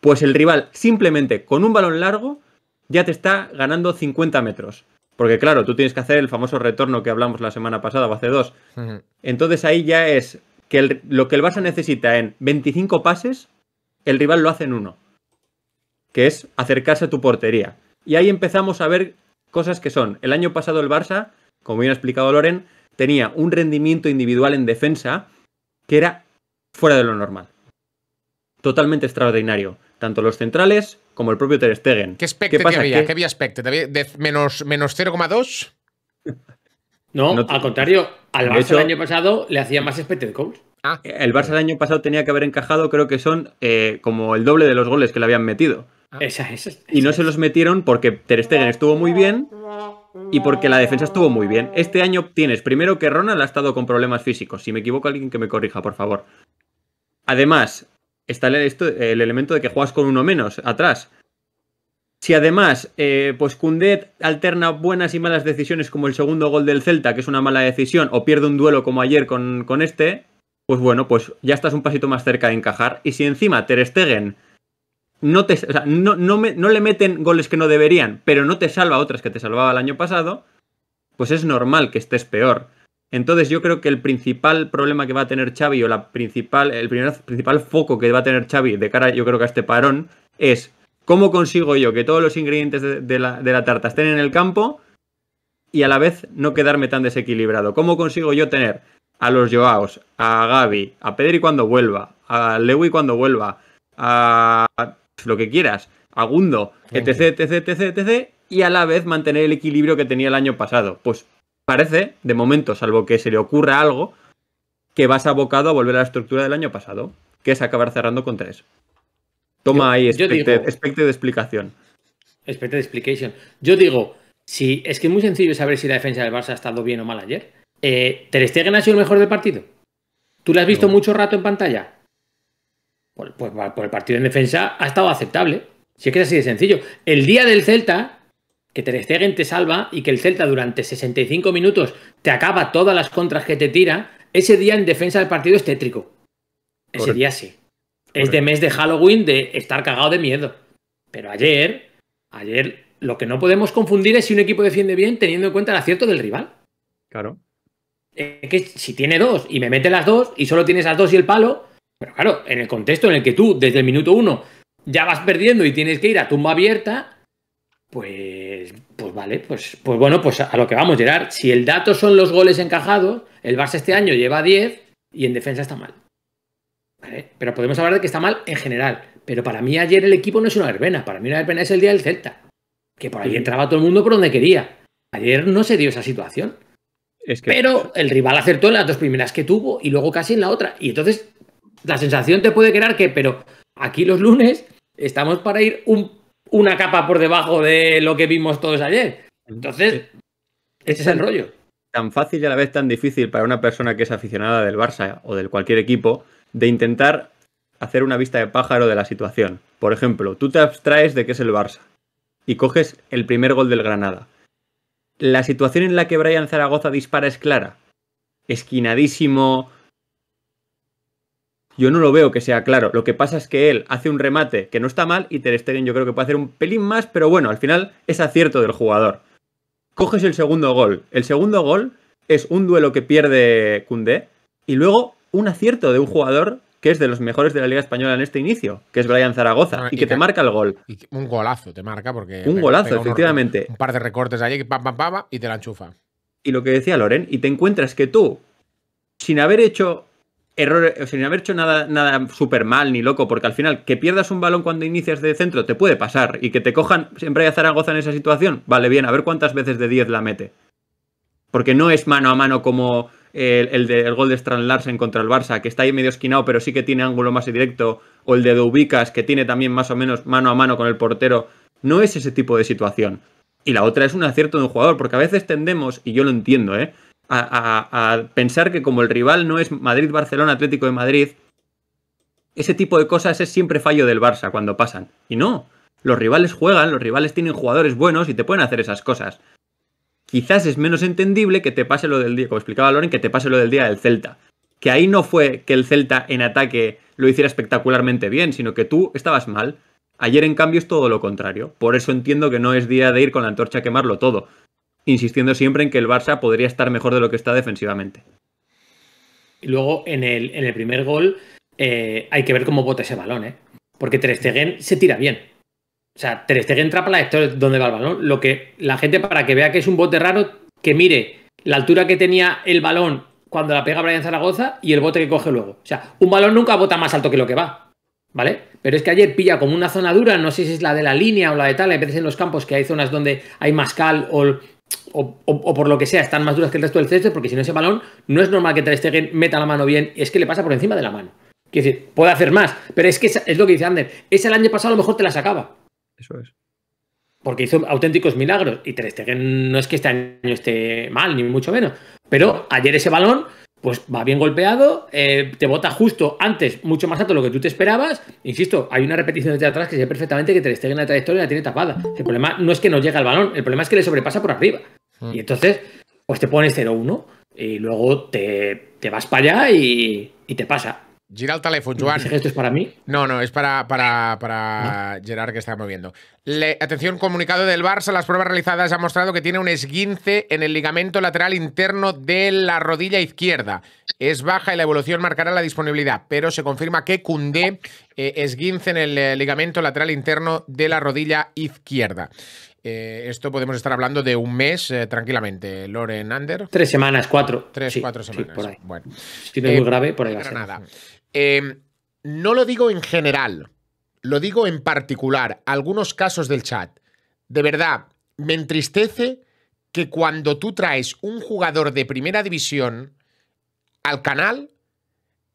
Speaker 3: pues el rival simplemente con un balón largo ya te está ganando 50 metros. Porque claro, tú tienes que hacer el famoso retorno que hablamos la semana pasada o hace dos. Entonces ahí ya es que lo que el Barça necesita en 25 pases, el rival lo hace en uno, que es acercarse a tu portería. Y ahí empezamos a ver cosas que son, el año pasado el Barça, como bien ha explicado Loren, tenía un rendimiento individual en defensa que era fuera de lo normal. Totalmente extraordinario. Tanto los centrales como el propio Ter Stegen. ¿Qué aspecto Había? ¿Qué... había
Speaker 1: aspecto? menos, menos 0,2?
Speaker 3: No, al contrario, al Barça el año
Speaker 1: pasado le hacía más expected ah. eh,
Speaker 3: El Barça el año pasado tenía que haber encajado, creo que son eh, como el doble de los goles que le habían metido. Ah. y no se los metieron porque Ter Stegen estuvo muy bien y porque la defensa estuvo muy bien. Este año tienes primero que Ronald ha estado con problemas físicos. Si me equivoco, alguien que me corrija, por favor. Además, está el, el elemento de que juegas con uno menos atrás. Si además, eh, pues Cundet alterna buenas y malas decisiones como el segundo gol del Celta, que es una mala decisión, o pierde un duelo como ayer con, este, pues bueno, pues ya estás un pasito más cerca de encajar. Y si encima Ter Stegen no, te, o no, no, le meten goles que no deberían, pero no te salva otras que te salvaba el año pasado, pues es normal que estés peor. Entonces yo creo que el principal problema que va a tener Xavi o la principal, el primer, principal foco que va a tener Xavi de cara yo creo que a este parón es ¿Cómo consigo yo que todos los ingredientes de, la, tarta estén en el campo y a la vez no quedarme tan desequilibrado? ¿Cómo consigo yo tener a los Joaos, a Gaby, a Pedri cuando vuelva, a Lewy cuando vuelva, a lo que quieras, a Gundo, etc, etc, etc, etc, y a la vez mantener el equilibrio que tenía el año pasado. Pues parece, de momento, salvo que se le ocurra algo, que vas abocado a volver a la estructura del año pasado, que es acabar cerrando con tres. Toma ahí, especte de explicación. de explicación Yo digo, si es que es muy sencillo saber si la defensa del Barça ha estado
Speaker 2: bien o mal ayer. Eh, ¿Ter Stegen ha sido el mejor del partido? ¿Tú lo has visto mucho rato en pantalla? Pues, por pues, pues el partido en defensa ha estado aceptable. Si es que es así de sencillo. El día del Celta, que Ter Stegen te salva y que el Celta durante 65 minutos te acaba todas las contras que te tira, ese día en defensa del partido es tétrico. Ese día sí. Es de mes de Halloween de estar cagado de miedo. Pero ayer, ayer, lo que no podemos confundir es si un equipo defiende bien teniendo en cuenta el acierto del rival. Claro. Es que si tiene dos y me mete las dos y solo tienes las dos y el palo, pero claro, en el contexto en el que tú desde el minuto uno ya vas perdiendo y tienes que ir a tumba abierta, pues, pues vale, pues, pues bueno, pues a lo que vamos, a llegar. Si el dato son los goles encajados, el Barça este año lleva 10 y en defensa está mal. Pero podemos hablar de que está mal en general. Pero para mí ayer el equipo no es una verbena. Para mí una verbena es el día del Celta. Que por ahí entraba todo el mundo por donde quería. Ayer no se dio esa situación. Pero el rival acertó en las dos primeras que tuvo y luego casi en la otra. Y entonces la sensación te puede crear que, pero aquí los lunes estamos para ir una capa por debajo de lo que vimos todos ayer. Entonces, ese es el rollo.
Speaker 3: Tan fácil y a la vez tan difícil para una persona que es aficionada del Barça o del cualquier equipo de intentar hacer una vista de pájaro de la situación. Por ejemplo, tú te abstraes de que es el Barça y coges el primer gol del Granada. La situación en la que Brian Zaragoza dispara es clara. Esquinadísimo. Yo no lo veo que sea claro. Lo que pasa es que él hace un remate que no está mal y Ter yo creo que puede hacer un pelín más, pero bueno, al final es acierto del jugador. Coges el segundo gol. El segundo gol es un duelo que pierde Koundé y luego un acierto de un jugador que es de los mejores de la Liga Española en este inicio, que es Brian Zaragoza, y, que te marca el gol.
Speaker 1: un golazo te marca, porque. Un golazo, efectivamente. Un par de recortes allí, pam, pam, pam, y te la enchufa.
Speaker 3: Y lo que decía Loren, y te encuentras que tú, sin haber hecho errores, sin haber hecho nada, nada súper mal ni loco, porque al final que pierdas un balón cuando inicias de centro te puede pasar, y que te cojan siempre hay Zaragoza en esa situación, vale bien, a ver cuántas veces de 10 la mete. Porque no es mano a mano como el, del gol de Strand Larsen contra el Barça, que está ahí medio esquinado, pero sí que tiene ángulo más directo, o el de Doubicas, que tiene también más o menos mano a mano con el portero, no es ese tipo de situación. Y la otra es un acierto de un jugador, porque a veces tendemos, y yo lo entiendo, ¿eh? a, a pensar que como el rival no es Madrid-Barcelona, Atlético de Madrid, ese tipo de cosas es siempre fallo del Barça cuando pasan. Y no, los rivales juegan, los rivales tienen jugadores buenos y te pueden hacer esas cosas quizás es menos entendible que te pase lo del día, como explicaba Loren, que te pase lo del día del Celta. Que ahí no fue que el Celta en ataque lo hiciera espectacularmente bien, sino que tú estabas mal. Ayer, en cambio, es todo lo contrario. Por eso entiendo que no es día de ir con la antorcha a quemarlo todo, insistiendo siempre en que el Barça podría estar mejor de lo que está defensivamente. Y luego,
Speaker 2: en el, primer gol, eh, hay que ver cómo bota ese balón, ¿eh? Porque Ter se tira bien. O sea, Ter Stegen para esto es donde va el balón. Lo que la gente, para que vea que es un bote raro, que mire la altura que tenía el balón cuando la pega Brian Zaragoza y el bote que coge luego. O sea, un balón nunca bota más alto que lo que va. ¿Vale? Pero es que ayer pilla como una zona dura, no sé si es la de la línea o la de tal. Hay veces en los campos que hay zonas donde hay más cal o, por lo que sea, están más duras que el resto del césped, porque si no ese balón, no es normal que Ter meta la mano bien, es que le pasa por encima de la mano. Quiero decir, puede hacer más, pero es que es, lo que dice Ander. Ese el año pasado a lo mejor te la sacaba eso es. Porque hizo auténticos milagros. Y Ter no es que este año esté mal, ni mucho menos. Pero ayer ese balón, pues va bien golpeado, eh, te bota justo antes, mucho más alto de lo que tú te esperabas. Insisto, hay una repetición desde atrás que sé perfectamente que Ter Stegen la trayectoria la tiene tapada. El problema no es que no llega al balón, el problema es que le sobrepasa por arriba. Mm. Y entonces, pues te pones 0-1 y luego te, te vas para allá y, y te pasa. Gira el
Speaker 1: ¿Esto es para mí? No, no, es para, para, ah. para Gerard que está moviendo. atención, comunicado del Barça. Las pruebas realizadas han mostrado que tiene un esguince en el ligamento lateral interno de la rodilla izquierda. Es baja y la evolución marcará la disponibilidad, pero se confirma que Cunde eh, esguince en el eh, ligamento lateral interno de la rodilla izquierda. Eh, esto podemos estar hablando de un mes tranquilamente, Loren Ander. Tres semanas, cuatro. Tres, cuatro semanas. Bueno. Si no es muy grave, por ahí va Nada. Em, no lo digo en general, lo digo en particular, algunos casos del chat. De verdad, me entristece que cuando tú traes un jugador de primera división al canal,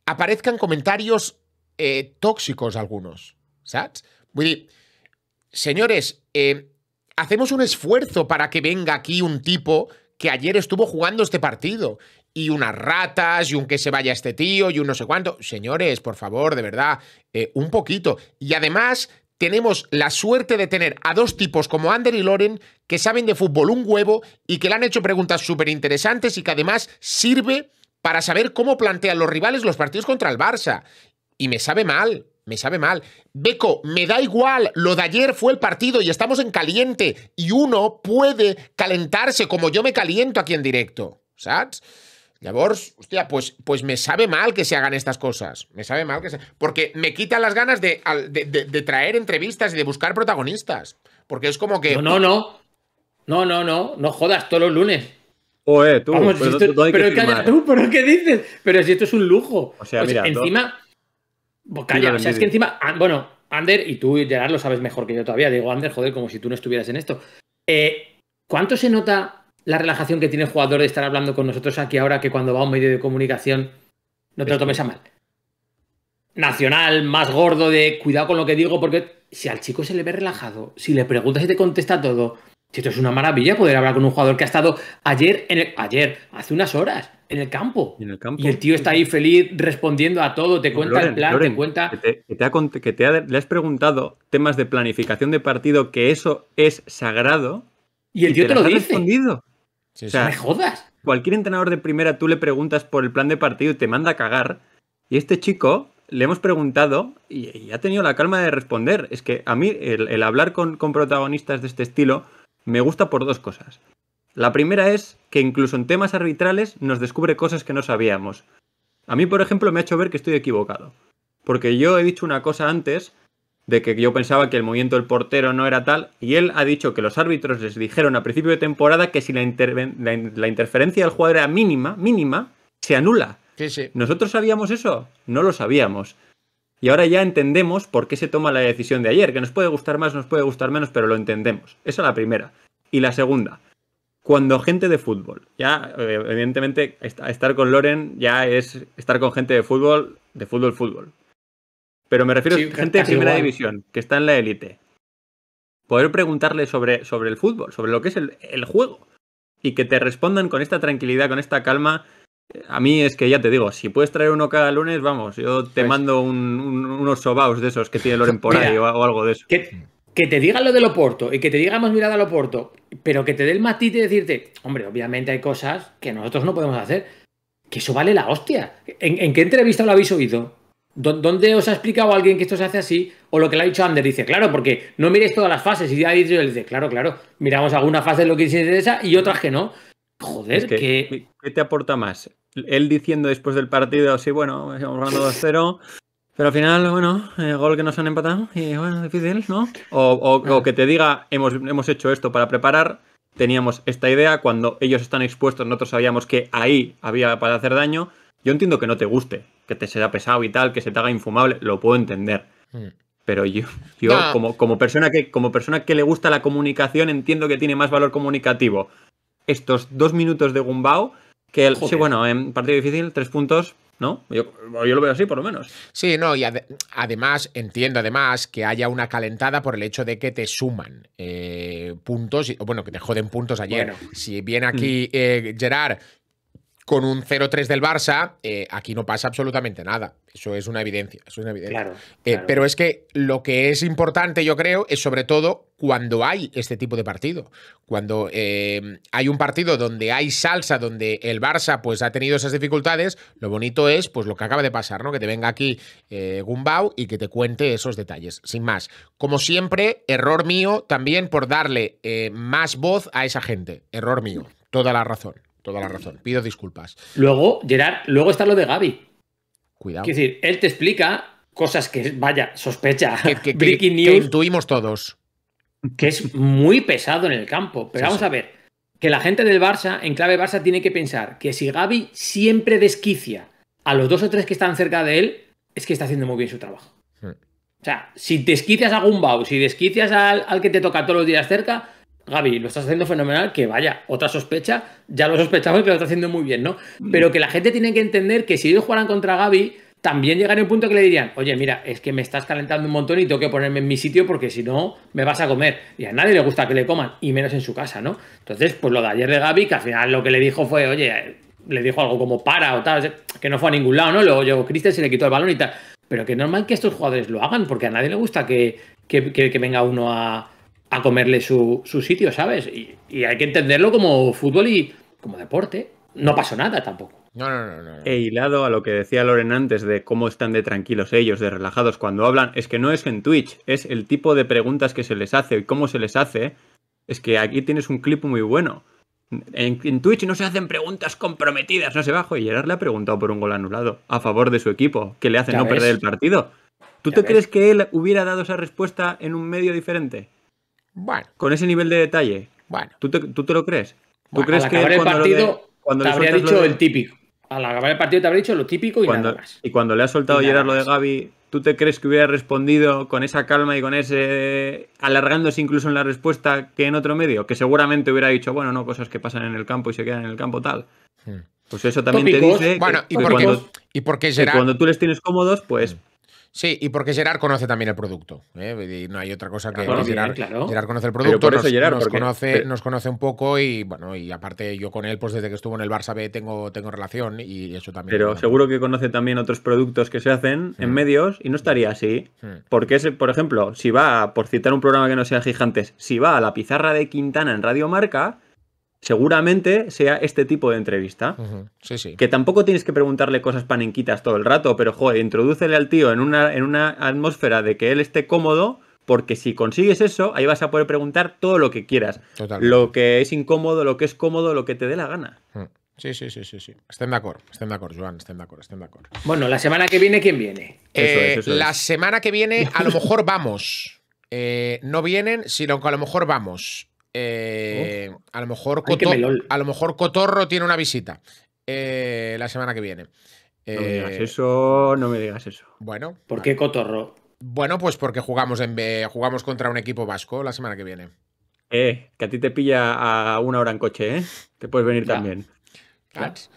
Speaker 1: aparezcan comentarios eh, tóxicos algunos, ¿sabes? señores, em, hacemos un esfuerzo para que venga aquí un tipo que ayer estuvo jugando este partido y unas ratas, y un que se vaya este tío, y un no sé cuánto. Señores, por favor, de verdad, eh, un poquito. Y además, tenemos la suerte de tener a dos tipos como Ander y Loren que saben de fútbol un huevo y que le han hecho preguntas súper interesantes y que además sirve para saber cómo plantean los rivales los partidos contra el Barça. Y me sabe mal, me sabe mal. Beco, me da igual, lo de ayer fue el partido y estamos en caliente y uno puede calentarse como yo me caliento aquí en directo, ¿sabes? Ya hostia, pues, pues me sabe mal que se hagan estas cosas. Me sabe mal que se. Porque me quita las ganas de, traer entrevistas y de buscar protagonistas. Porque es como que. No, no, no. No, no, no. No jodas todos los lunes.
Speaker 3: Oe, tú. pero, tú pero, tú,
Speaker 2: ¿qué dices? Pero si esto es un lujo.
Speaker 3: O sea, pues mira. Encima.
Speaker 2: Pues es que encima. Ah, bueno, Ander, y tú, Gerard, lo sabes mejor que yo todavía. Digo, Ander, joder, como si tú no estuvieras en esto. Eh, ¿Cuánto se nota la relajación que tiene el jugador de estar hablando con nosotros aquí ahora que cuando va a un medio de comunicación no te lo tomes a mal. Nacional, más gordo de cuidado con lo que digo, porque si al chico se le ve relajado, si le preguntas y te contesta todo, esto es una maravilla poder hablar con un jugador que ha estado ayer, en el, ayer hace unas horas, en el, campo,
Speaker 3: Y el tío está ahí feliz respondiendo a todo, te cuenta el plan, te cuenta. Que, te, le has preguntado temas de planificación de partido, que eso es sagrado. Y el tío te, lo dice. Respondido jodas. Cualquier entrenador de primera, tú le preguntas por el plan de partido y te manda a cagar. Y este chico le hemos preguntado y, ha tenido la calma de responder. Es que a mí el, hablar con protagonistas de este estilo me gusta por dos cosas. La primera es que incluso en temas arbitrales nos descubre cosas que no sabíamos. A mí, por ejemplo, me ha hecho ver que estoy equivocado. Porque yo he dicho una cosa antes de que yo pensaba que el movimiento del portero no era tal, y él ha dicho que los árbitros les dijeron a principio de temporada que si la, interferencia del jugador era mínima, mínima, se anula. ¿Nosotros sabíamos eso? No lo sabíamos. Y ahora ya entendemos por qué se toma la decisión de ayer, que nos puede gustar más, nos puede gustar menos, pero lo entendemos. Esa es la primera. Y la segunda, cuando gente de fútbol, ya eh, evidentemente estar con Loren ya es estar con gente de fútbol, de fútbol, fútbol, pero me refiero a gente de primera división, que está en la élite. Poder preguntarle sobre, sobre el fútbol, sobre lo que es el, juego. Y que te respondan con esta tranquilidad, con esta calma. A mí es que ya te digo, si puedes traer uno cada lunes, vamos, yo te pues mando unos sobaos de esos que tiene Loren por ahí o, algo de eso. Que, te digan lo del Oporto
Speaker 2: y que te diga más mirada al Oporto, pero que te dé el matiz de decirte, hombre, obviamente hay cosas que nosotros no podemos hacer, que eso vale la hostia. en qué entrevista lo habéis oído? ¿Dónde os ha explicado alguien que esto se hace así? O lo que le ha dicho Ander, dice, claro, porque no miréis todas las fases. Y él dice, claro, claro, miramos algunas fases de lo que se esa y otras que no.
Speaker 3: Joder, ¿Qué te aporta más? Él diciendo después del partido, sí, bueno, estamos ganando 2-0, pero al final, bueno, eh, gol que nos han empatado, y bueno, difícil, ¿no? O, o que te diga, hemos, hemos hecho esto para preparar, teníamos esta idea, cuando ellos están expuestos, nosotros sabíamos que ahí había para hacer daño. Yo entiendo que no te guste, que te sea pesado y tal, que se te haga infumable, lo puedo entender. Hmm. Pero yo, yo como, como, persona que, como persona que le gusta la comunicación, entiendo que tiene más valor comunicativo estos dos minutos de Gumbao que el. Sí, bueno, en partido difícil, tres puntos, ¿no? Yo, lo veo así, por lo menos.
Speaker 1: Sí, no, y además, entiendo además que haya una calentada por el hecho de que te suman eh, puntos, y, bueno, que te joden puntos ayer. Si viene mm. aquí eh, Gerard con un 0-3 del Barça, eh, aquí no pasa absolutamente nada. Eso es una evidencia. es una evidencia. Eh, pero es que lo que es importante, yo creo, es sobre todo cuando hay este tipo de partido. Cuando eh, hay un partido donde hay salsa, donde el Barça pues, ha tenido esas dificultades, lo bonito es pues, lo que acaba de pasar, ¿no? Que te venga aquí Gumbau y que te cuente esos detalles. Sin más. Como siempre, error mío también por darle más voz a esa gente. Error mío. Toda la razón toda la razón. Pido disculpas. Luego, Gerard, luego está lo de Gaby. Cuidado. Es decir, él te explica
Speaker 2: cosas que, vaya, sospecha. Que,
Speaker 1: intuimos todos. Que es
Speaker 2: muy pesado en el campo. Pero vamos a ver. Que la gente del Barça, en clave Barça, tiene que pensar que si Gaby siempre desquicia a los dos o tres que están cerca de él, es que está haciendo muy bien su trabajo.
Speaker 4: O
Speaker 2: sea, si desquicias a Gumbau, si desquicias al que te toca todos los días cerca, Gaby, lo estás haciendo fenomenal, que vaya, otra sospecha, ya lo sospechamos que lo está haciendo muy bien, ¿no? Mm. Pero que la gente tiene que entender que si ellos jugaran contra Gaby, también llegaría un punto que le dirían, oye, mira, es que me estás calentando un montón y tengo que ponerme en mi sitio porque si no, me vas a comer. Y a nadie le gusta que le coman, y menos en su casa, ¿no? Entonces, pues lo de ayer de Gaby, que al final lo que le dijo fue, oye, le dijo algo como para o tal, que no fue a ningún lado, ¿no? Luego llegó Cristian, se le quitó el balón y tal. Pero que normal que estos jugadores lo hagan, porque a nadie le gusta que, que venga uno a a comerle su, sitio, ¿sabes? Y, hay que entenderlo como fútbol y como deporte. No pasó nada tampoco.
Speaker 3: No, no, no, no. He hilado a lo que decía Loren antes de cómo están de tranquilos ellos, de relajados cuando hablan. Es que no es en Twitch, es el tipo de preguntas que se les hace y cómo se les hace. Es que aquí tienes un clip muy bueno. En, Twitch no se hacen preguntas comprometidas, no se bajo. Y Gerard le ha preguntado por un gol anulado a favor de su equipo, que le hace no perder el partido. ¿Tú te crees que él hubiera dado esa respuesta en un medio diferente? Con ese nivel de detalle. Bueno. ¿Tú te, lo crees? ¿Tú crees al que el partido cuando te habría dicho el típico? Al acabar el partido te habría dicho lo típico y cuando, nada Y cuando le ha soltado Gerard lo de Gaby, ¿tú te crees que hubiera respondido con esa calma y con ese. alargándose incluso en la respuesta que en otro medio? Que seguramente hubiera dicho, bueno, no, cosas que pasan en el campo y se quedan en el campo tal. Hmm.
Speaker 1: Pues eso también te dice. Bueno, y, porque, cuando, cuando tú les tienes cómodos, pues. Hmm. Sí, y porque Gerard conoce también el producto. ¿eh? no hay otra cosa que Gerard, conoce el producto, nos, conoce, nos conoce un poco y bueno, y aparte yo con él, pues desde que estuvo en el Barça B tengo, tengo relación y eso también. Pero
Speaker 3: seguro que conoce también otros productos que se hacen en mm. medios y no estaría así. Mm. Porque es, por ejemplo, si va, por citar un programa que no sea gigantes, si va a la pizarra de Quintana en Radio Marca, seguramente sea este tipo de entrevista. sí, sí. Que tampoco tienes que preguntarle cosas panenquitas todo el rato, pero joder, introdúcele al tío en una, en una atmósfera de que él esté cómodo, porque si consigues eso, ahí vas a poder preguntar todo lo que quieras. Lo que es incómodo, lo que es cómodo, lo que te dé la gana. Mm.
Speaker 1: Sí, sí, sí, sí, Estén de acuerdo, estén de acuerdo, Joan, estén de acuerdo, estén de acuerdo. Bueno, la semana que viene, ¿quién viene? Eh, eso es, la semana que viene, a lo mejor vamos. Eh, no vienen, sino que a lo mejor vamos. Eh, a, lo mejor Cotorro, a lo mejor Cotorro tiene una visita eh, la semana que viene. no me digas eh, eso, no me digas eso. Bueno. ¿Por qué Cotorro? Bueno, pues porque jugamos, en, jugamos contra un equipo vasco la semana que viene. Eh, que a ti te pilla a una hora en coche, ¿eh? Te puedes venir también. Pues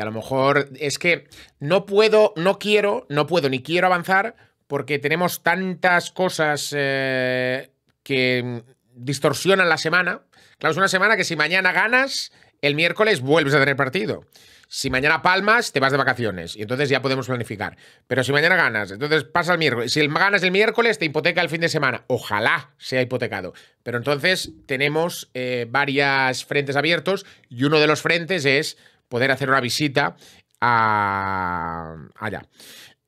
Speaker 1: a lo mejor es que no puedo, no quiero, no puedo ni quiero avanzar porque tenemos tantas cosas que distorsionan la semana. Claro, es una semana que si mañana ganas, el miércoles vuelves a tener partido. Si mañana palmas, te vas de vacaciones y entonces ya podemos planificar. Pero si mañana ganas, entonces pasa el miércoles. Si ganas el miércoles, te hipoteca el fin de semana. Ojalá sea hipotecado. Pero entonces tenemos eh, varias varios frentes abiertos y uno de los frentes es poder hacer una visita a allá.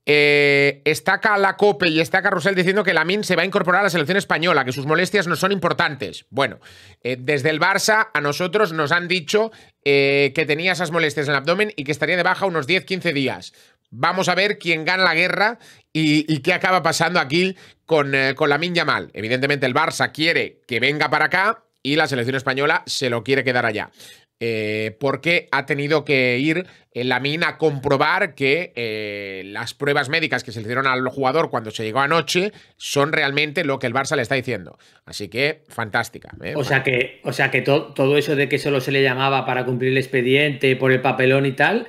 Speaker 1: Eh, estaca la COPE y estaca Roussel diciendo que la MIN se va a incorporar a la selección española, que sus molestias no son importantes. Bueno, eh, desde el Barça a nosotros nos han dicho eh, que tenía esas molestias en el abdomen y que estaría de baja unos 10-15 días. Vamos a ver quién gana la guerra y, qué acaba pasando aquí con, con MIN Yamal. Evidentemente el Barça quiere que venga para acá, y la selección española se lo quiere quedar allá. Eh, porque ha tenido que ir en eh, la mina a comprobar que eh, las pruebas médicas que se le hicieron al jugador cuando se llegó anoche son realmente lo que el Barça le está diciendo. Así que fantástica. O, sea que, o sea que todo eso de que solo se le llamaba para cumplir el expediente por el
Speaker 2: papelón
Speaker 3: y tal,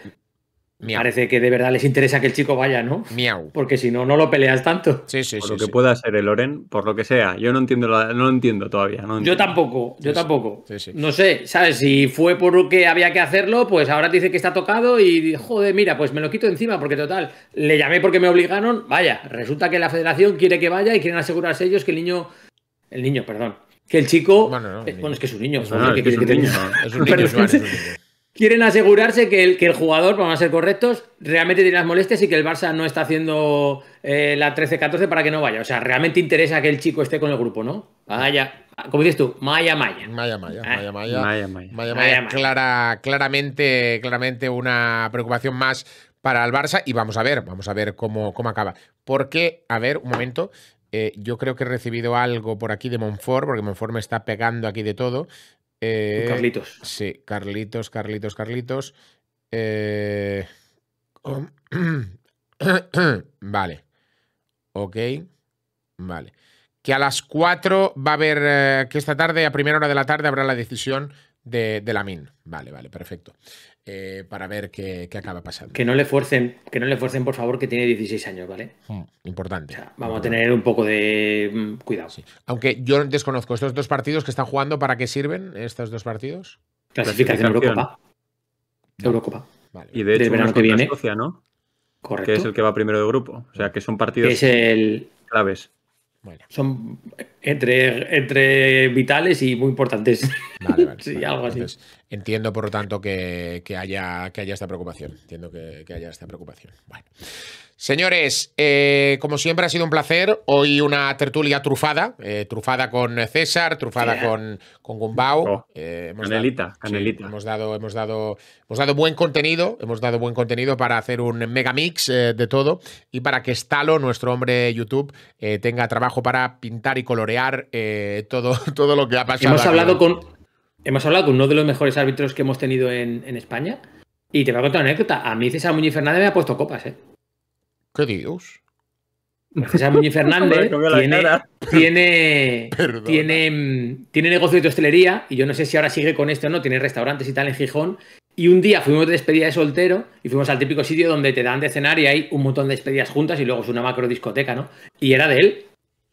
Speaker 3: Parece que de verdad les interesa que el chico vaya, ¿no? Miau. Porque si no, no lo peleas tanto. Sí, sí, por lo que pueda ser el Oren, por lo que sea. Yo no entiendo, no lo entiendo todavía. No Yo tampoco, yo tampoco.
Speaker 2: No sé, ¿sabes? Si fue porque había que hacerlo, pues ahora dice que está tocado y joder, mira, pues me lo quito encima, porque total, le llamé porque me obligaron. Vaya, resulta que la federación quiere que vaya y quieren asegurarse ellos que el niño. El niño, perdón. Que el chico. Bueno, eh, bueno es que es un niño. Es un niño, es un niño. quieren asegurarse que el, que el jugador, para a ser correctos, realmente tiene las molestias y que el Barça no está haciendo eh, la 13-14 para que no vaya. O sea, realmente interesa que el chico esté con el grupo, ¿no? Vaya. Como dices tú,
Speaker 1: Maya Maya. Maya Maya, ah. Maya Maya. Maya Maya. Maya, clara, claramente, claramente una preocupación más para el Barça y vamos a ver, vamos a ver cómo, cómo acaba. Porque, a ver, un momento, eh, yo creo que he recibido algo por aquí de Monfort, porque Monfort me está pegando aquí de todo. Eh, Carlitos. Sí, Carlitos, Carlitos, Carlitos. Eh, vale. Ok. Vale. Que a las 4 va a haber, eh, que esta tarde, a primera hora de la tarde, habrá la decisión de, de la MIN. Vale, vale, perfecto. Eh, para ver qué, acaba pasando. Que no le fuercen, que no le fuercen, por favor, que tiene 16 años, ¿vale? Mm, importante. vamos a tener un poco de mm, cuidado. Aunque yo desconozco, ¿estos dos partidos que están jugando para qué sirven estos dos partidos? Clasificación, Europa.
Speaker 2: Eurocopa.
Speaker 3: Y de hecho, que viene. ¿no? Correcto. Que es el que va primero de grupo. O sea, que son partidos es el... claves. Son entre, entre vitales
Speaker 1: y muy importantes. Vale, vale, sí, algo así. Entiendo, por lo tanto, que, haya, que haya esta preocupación. Entiendo que, haya esta preocupación. Bueno. Señores, eh, como siempre ha sido un placer. Hoy una tertulia trufada, eh, trufada con César, trufada con, con Gumbau. Oh, eh, hemos canelita, dado, canelita. hemos, dado, hemos, dado, buen contenido, hemos dado buen contenido para hacer un mega mix de todo y para que Stalo, nuestro hombre YouTube, tenga trabajo para pintar y colorear todo, todo lo que ha pasado. Hemos hablado con hemos hablado con uno de los mejores árbitros que hemos tenido en, España.
Speaker 2: Y te voy a contar una anécdota. A mí César Muñiz Fernández me ha puesto copas, ¿eh? ¿Qué dios? César Muñiz Fernández tiene, tiene, tiene, negocio de hostelería y yo no sé si ahora sigue con esto o no, tiene restaurantes y tal en Gijón. Y un día fuimos de despedida de soltero y fuimos al típico sitio donde te dan de cenar y hay un montón de despedidas juntas y luego es una macro discoteca, ¿no? Y era de él.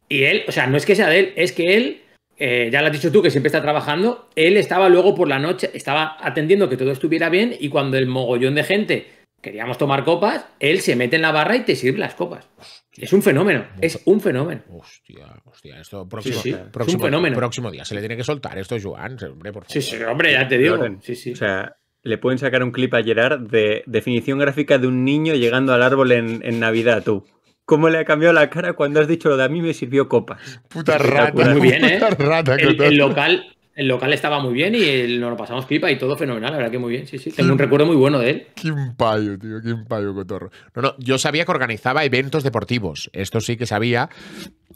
Speaker 2: Y él, o sea, no es que sea de él, es que él eh, ya lo has dicho tú, que siempre está trabajando, él estaba luego por la noche, estaba atendiendo que todo estuviera bien y cuando el mogollón de gente queríamos tomar copas, él se mete en la barra y te sirve las copas. es un fenómeno, es un fenómeno. Hostia,
Speaker 1: hostia, esto próximo, es un fenómeno. próximo día se le tiene que soltar esto, Joan, hombre, por favor. Sí, sí, hombre, ya te digo. O sea, le pueden sacar un clip a
Speaker 3: Gerard de definición gráfica de un niño llegando al árbol en Navidad, tú cómo le ha cambiado la cara cuando has dicho lo de a mí me sirvió copas. Puta rata. Muy bien, ¿eh?
Speaker 1: Rata, el, local, el local estaba muy bien y nos lo pasamos pipa y todo fenomenal, la verdad que muy bien. Sí, sí. Tengo un recuerdo muy bueno de él. Qué tío, qué cotorro. No, no, yo sabía que organizaba eventos deportivos. Esto sí que sabía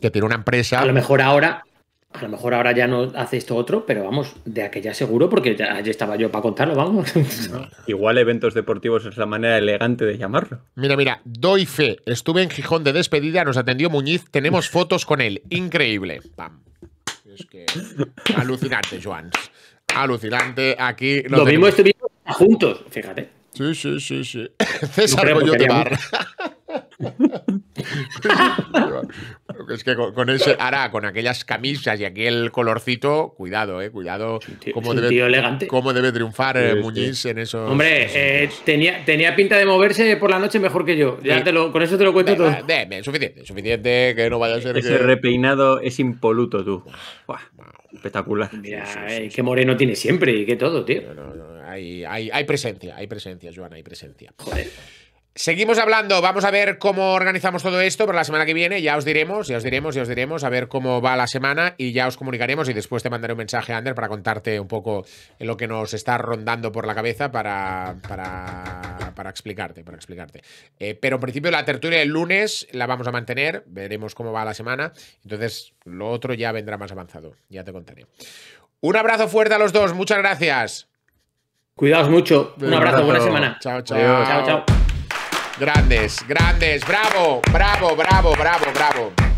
Speaker 1: que tiene una empresa. A lo mejor ahora,
Speaker 2: a lo mejor ahora ya no hace esto
Speaker 3: otro, pero vamos, de aquella seguro, porque allí estaba yo para contarlo, vamos. igual eventos
Speaker 1: deportivos es la manera elegante de llamarlo. Mira, mira, doy fe. Estuve en Gijón de despedida, nos atendió Muñiz, tenemos fotos con él. Increíble. Pam. que. Alucinante, Joan. Alucinante. Aquí. Lo, lo mismo estuvimos juntos, fíjate. Sí, sí, sí, sí. César yo de Bar. con, ese, ara con aquellas camisas y aquel colorcito, cuidado, eh, cuidado. Tío, cómo, debe, elegante. cómo debe triunfar eh, Muñiz en esos. Hombre,
Speaker 2: eh, tenía, tenía pinta de moverse por la noche mejor que yo. Ya te lo, con eso te lo cuento todo. suficiente,
Speaker 1: suficiente que no vaya a ser. Ese que... repeinado
Speaker 3: es impoluto, tú. Ah, espectacular.
Speaker 1: Mira, eh, qué moreno tiene siempre y qué todo, tío. hay, hay, hay presencia, hay presencia, Joana, hay presencia. Joder. Seguimos hablando, vamos a ver cómo organizamos todo esto para la semana que viene, ya os diremos, ya os diremos, ya os diremos, a ver cómo va la semana y ya os comunicaremos y después te mandaré un mensaje, Ander, para contarte un poco lo que nos está rondando por la cabeza para, para, explicarte, para explicarte. Eh, pero en principio la tertulia del lunes la vamos a mantener, veremos cómo va la semana, entonces lo otro ya vendrá más avanzado, ya te contaré. Un abrazo fuerte a los dos, muchas gracias. Cuidaos mucho, un abrazo, buena semana. Chao, chao. Chao, chao. Grandes, grandes, bravo, bravo, bravo, bravo, bravo.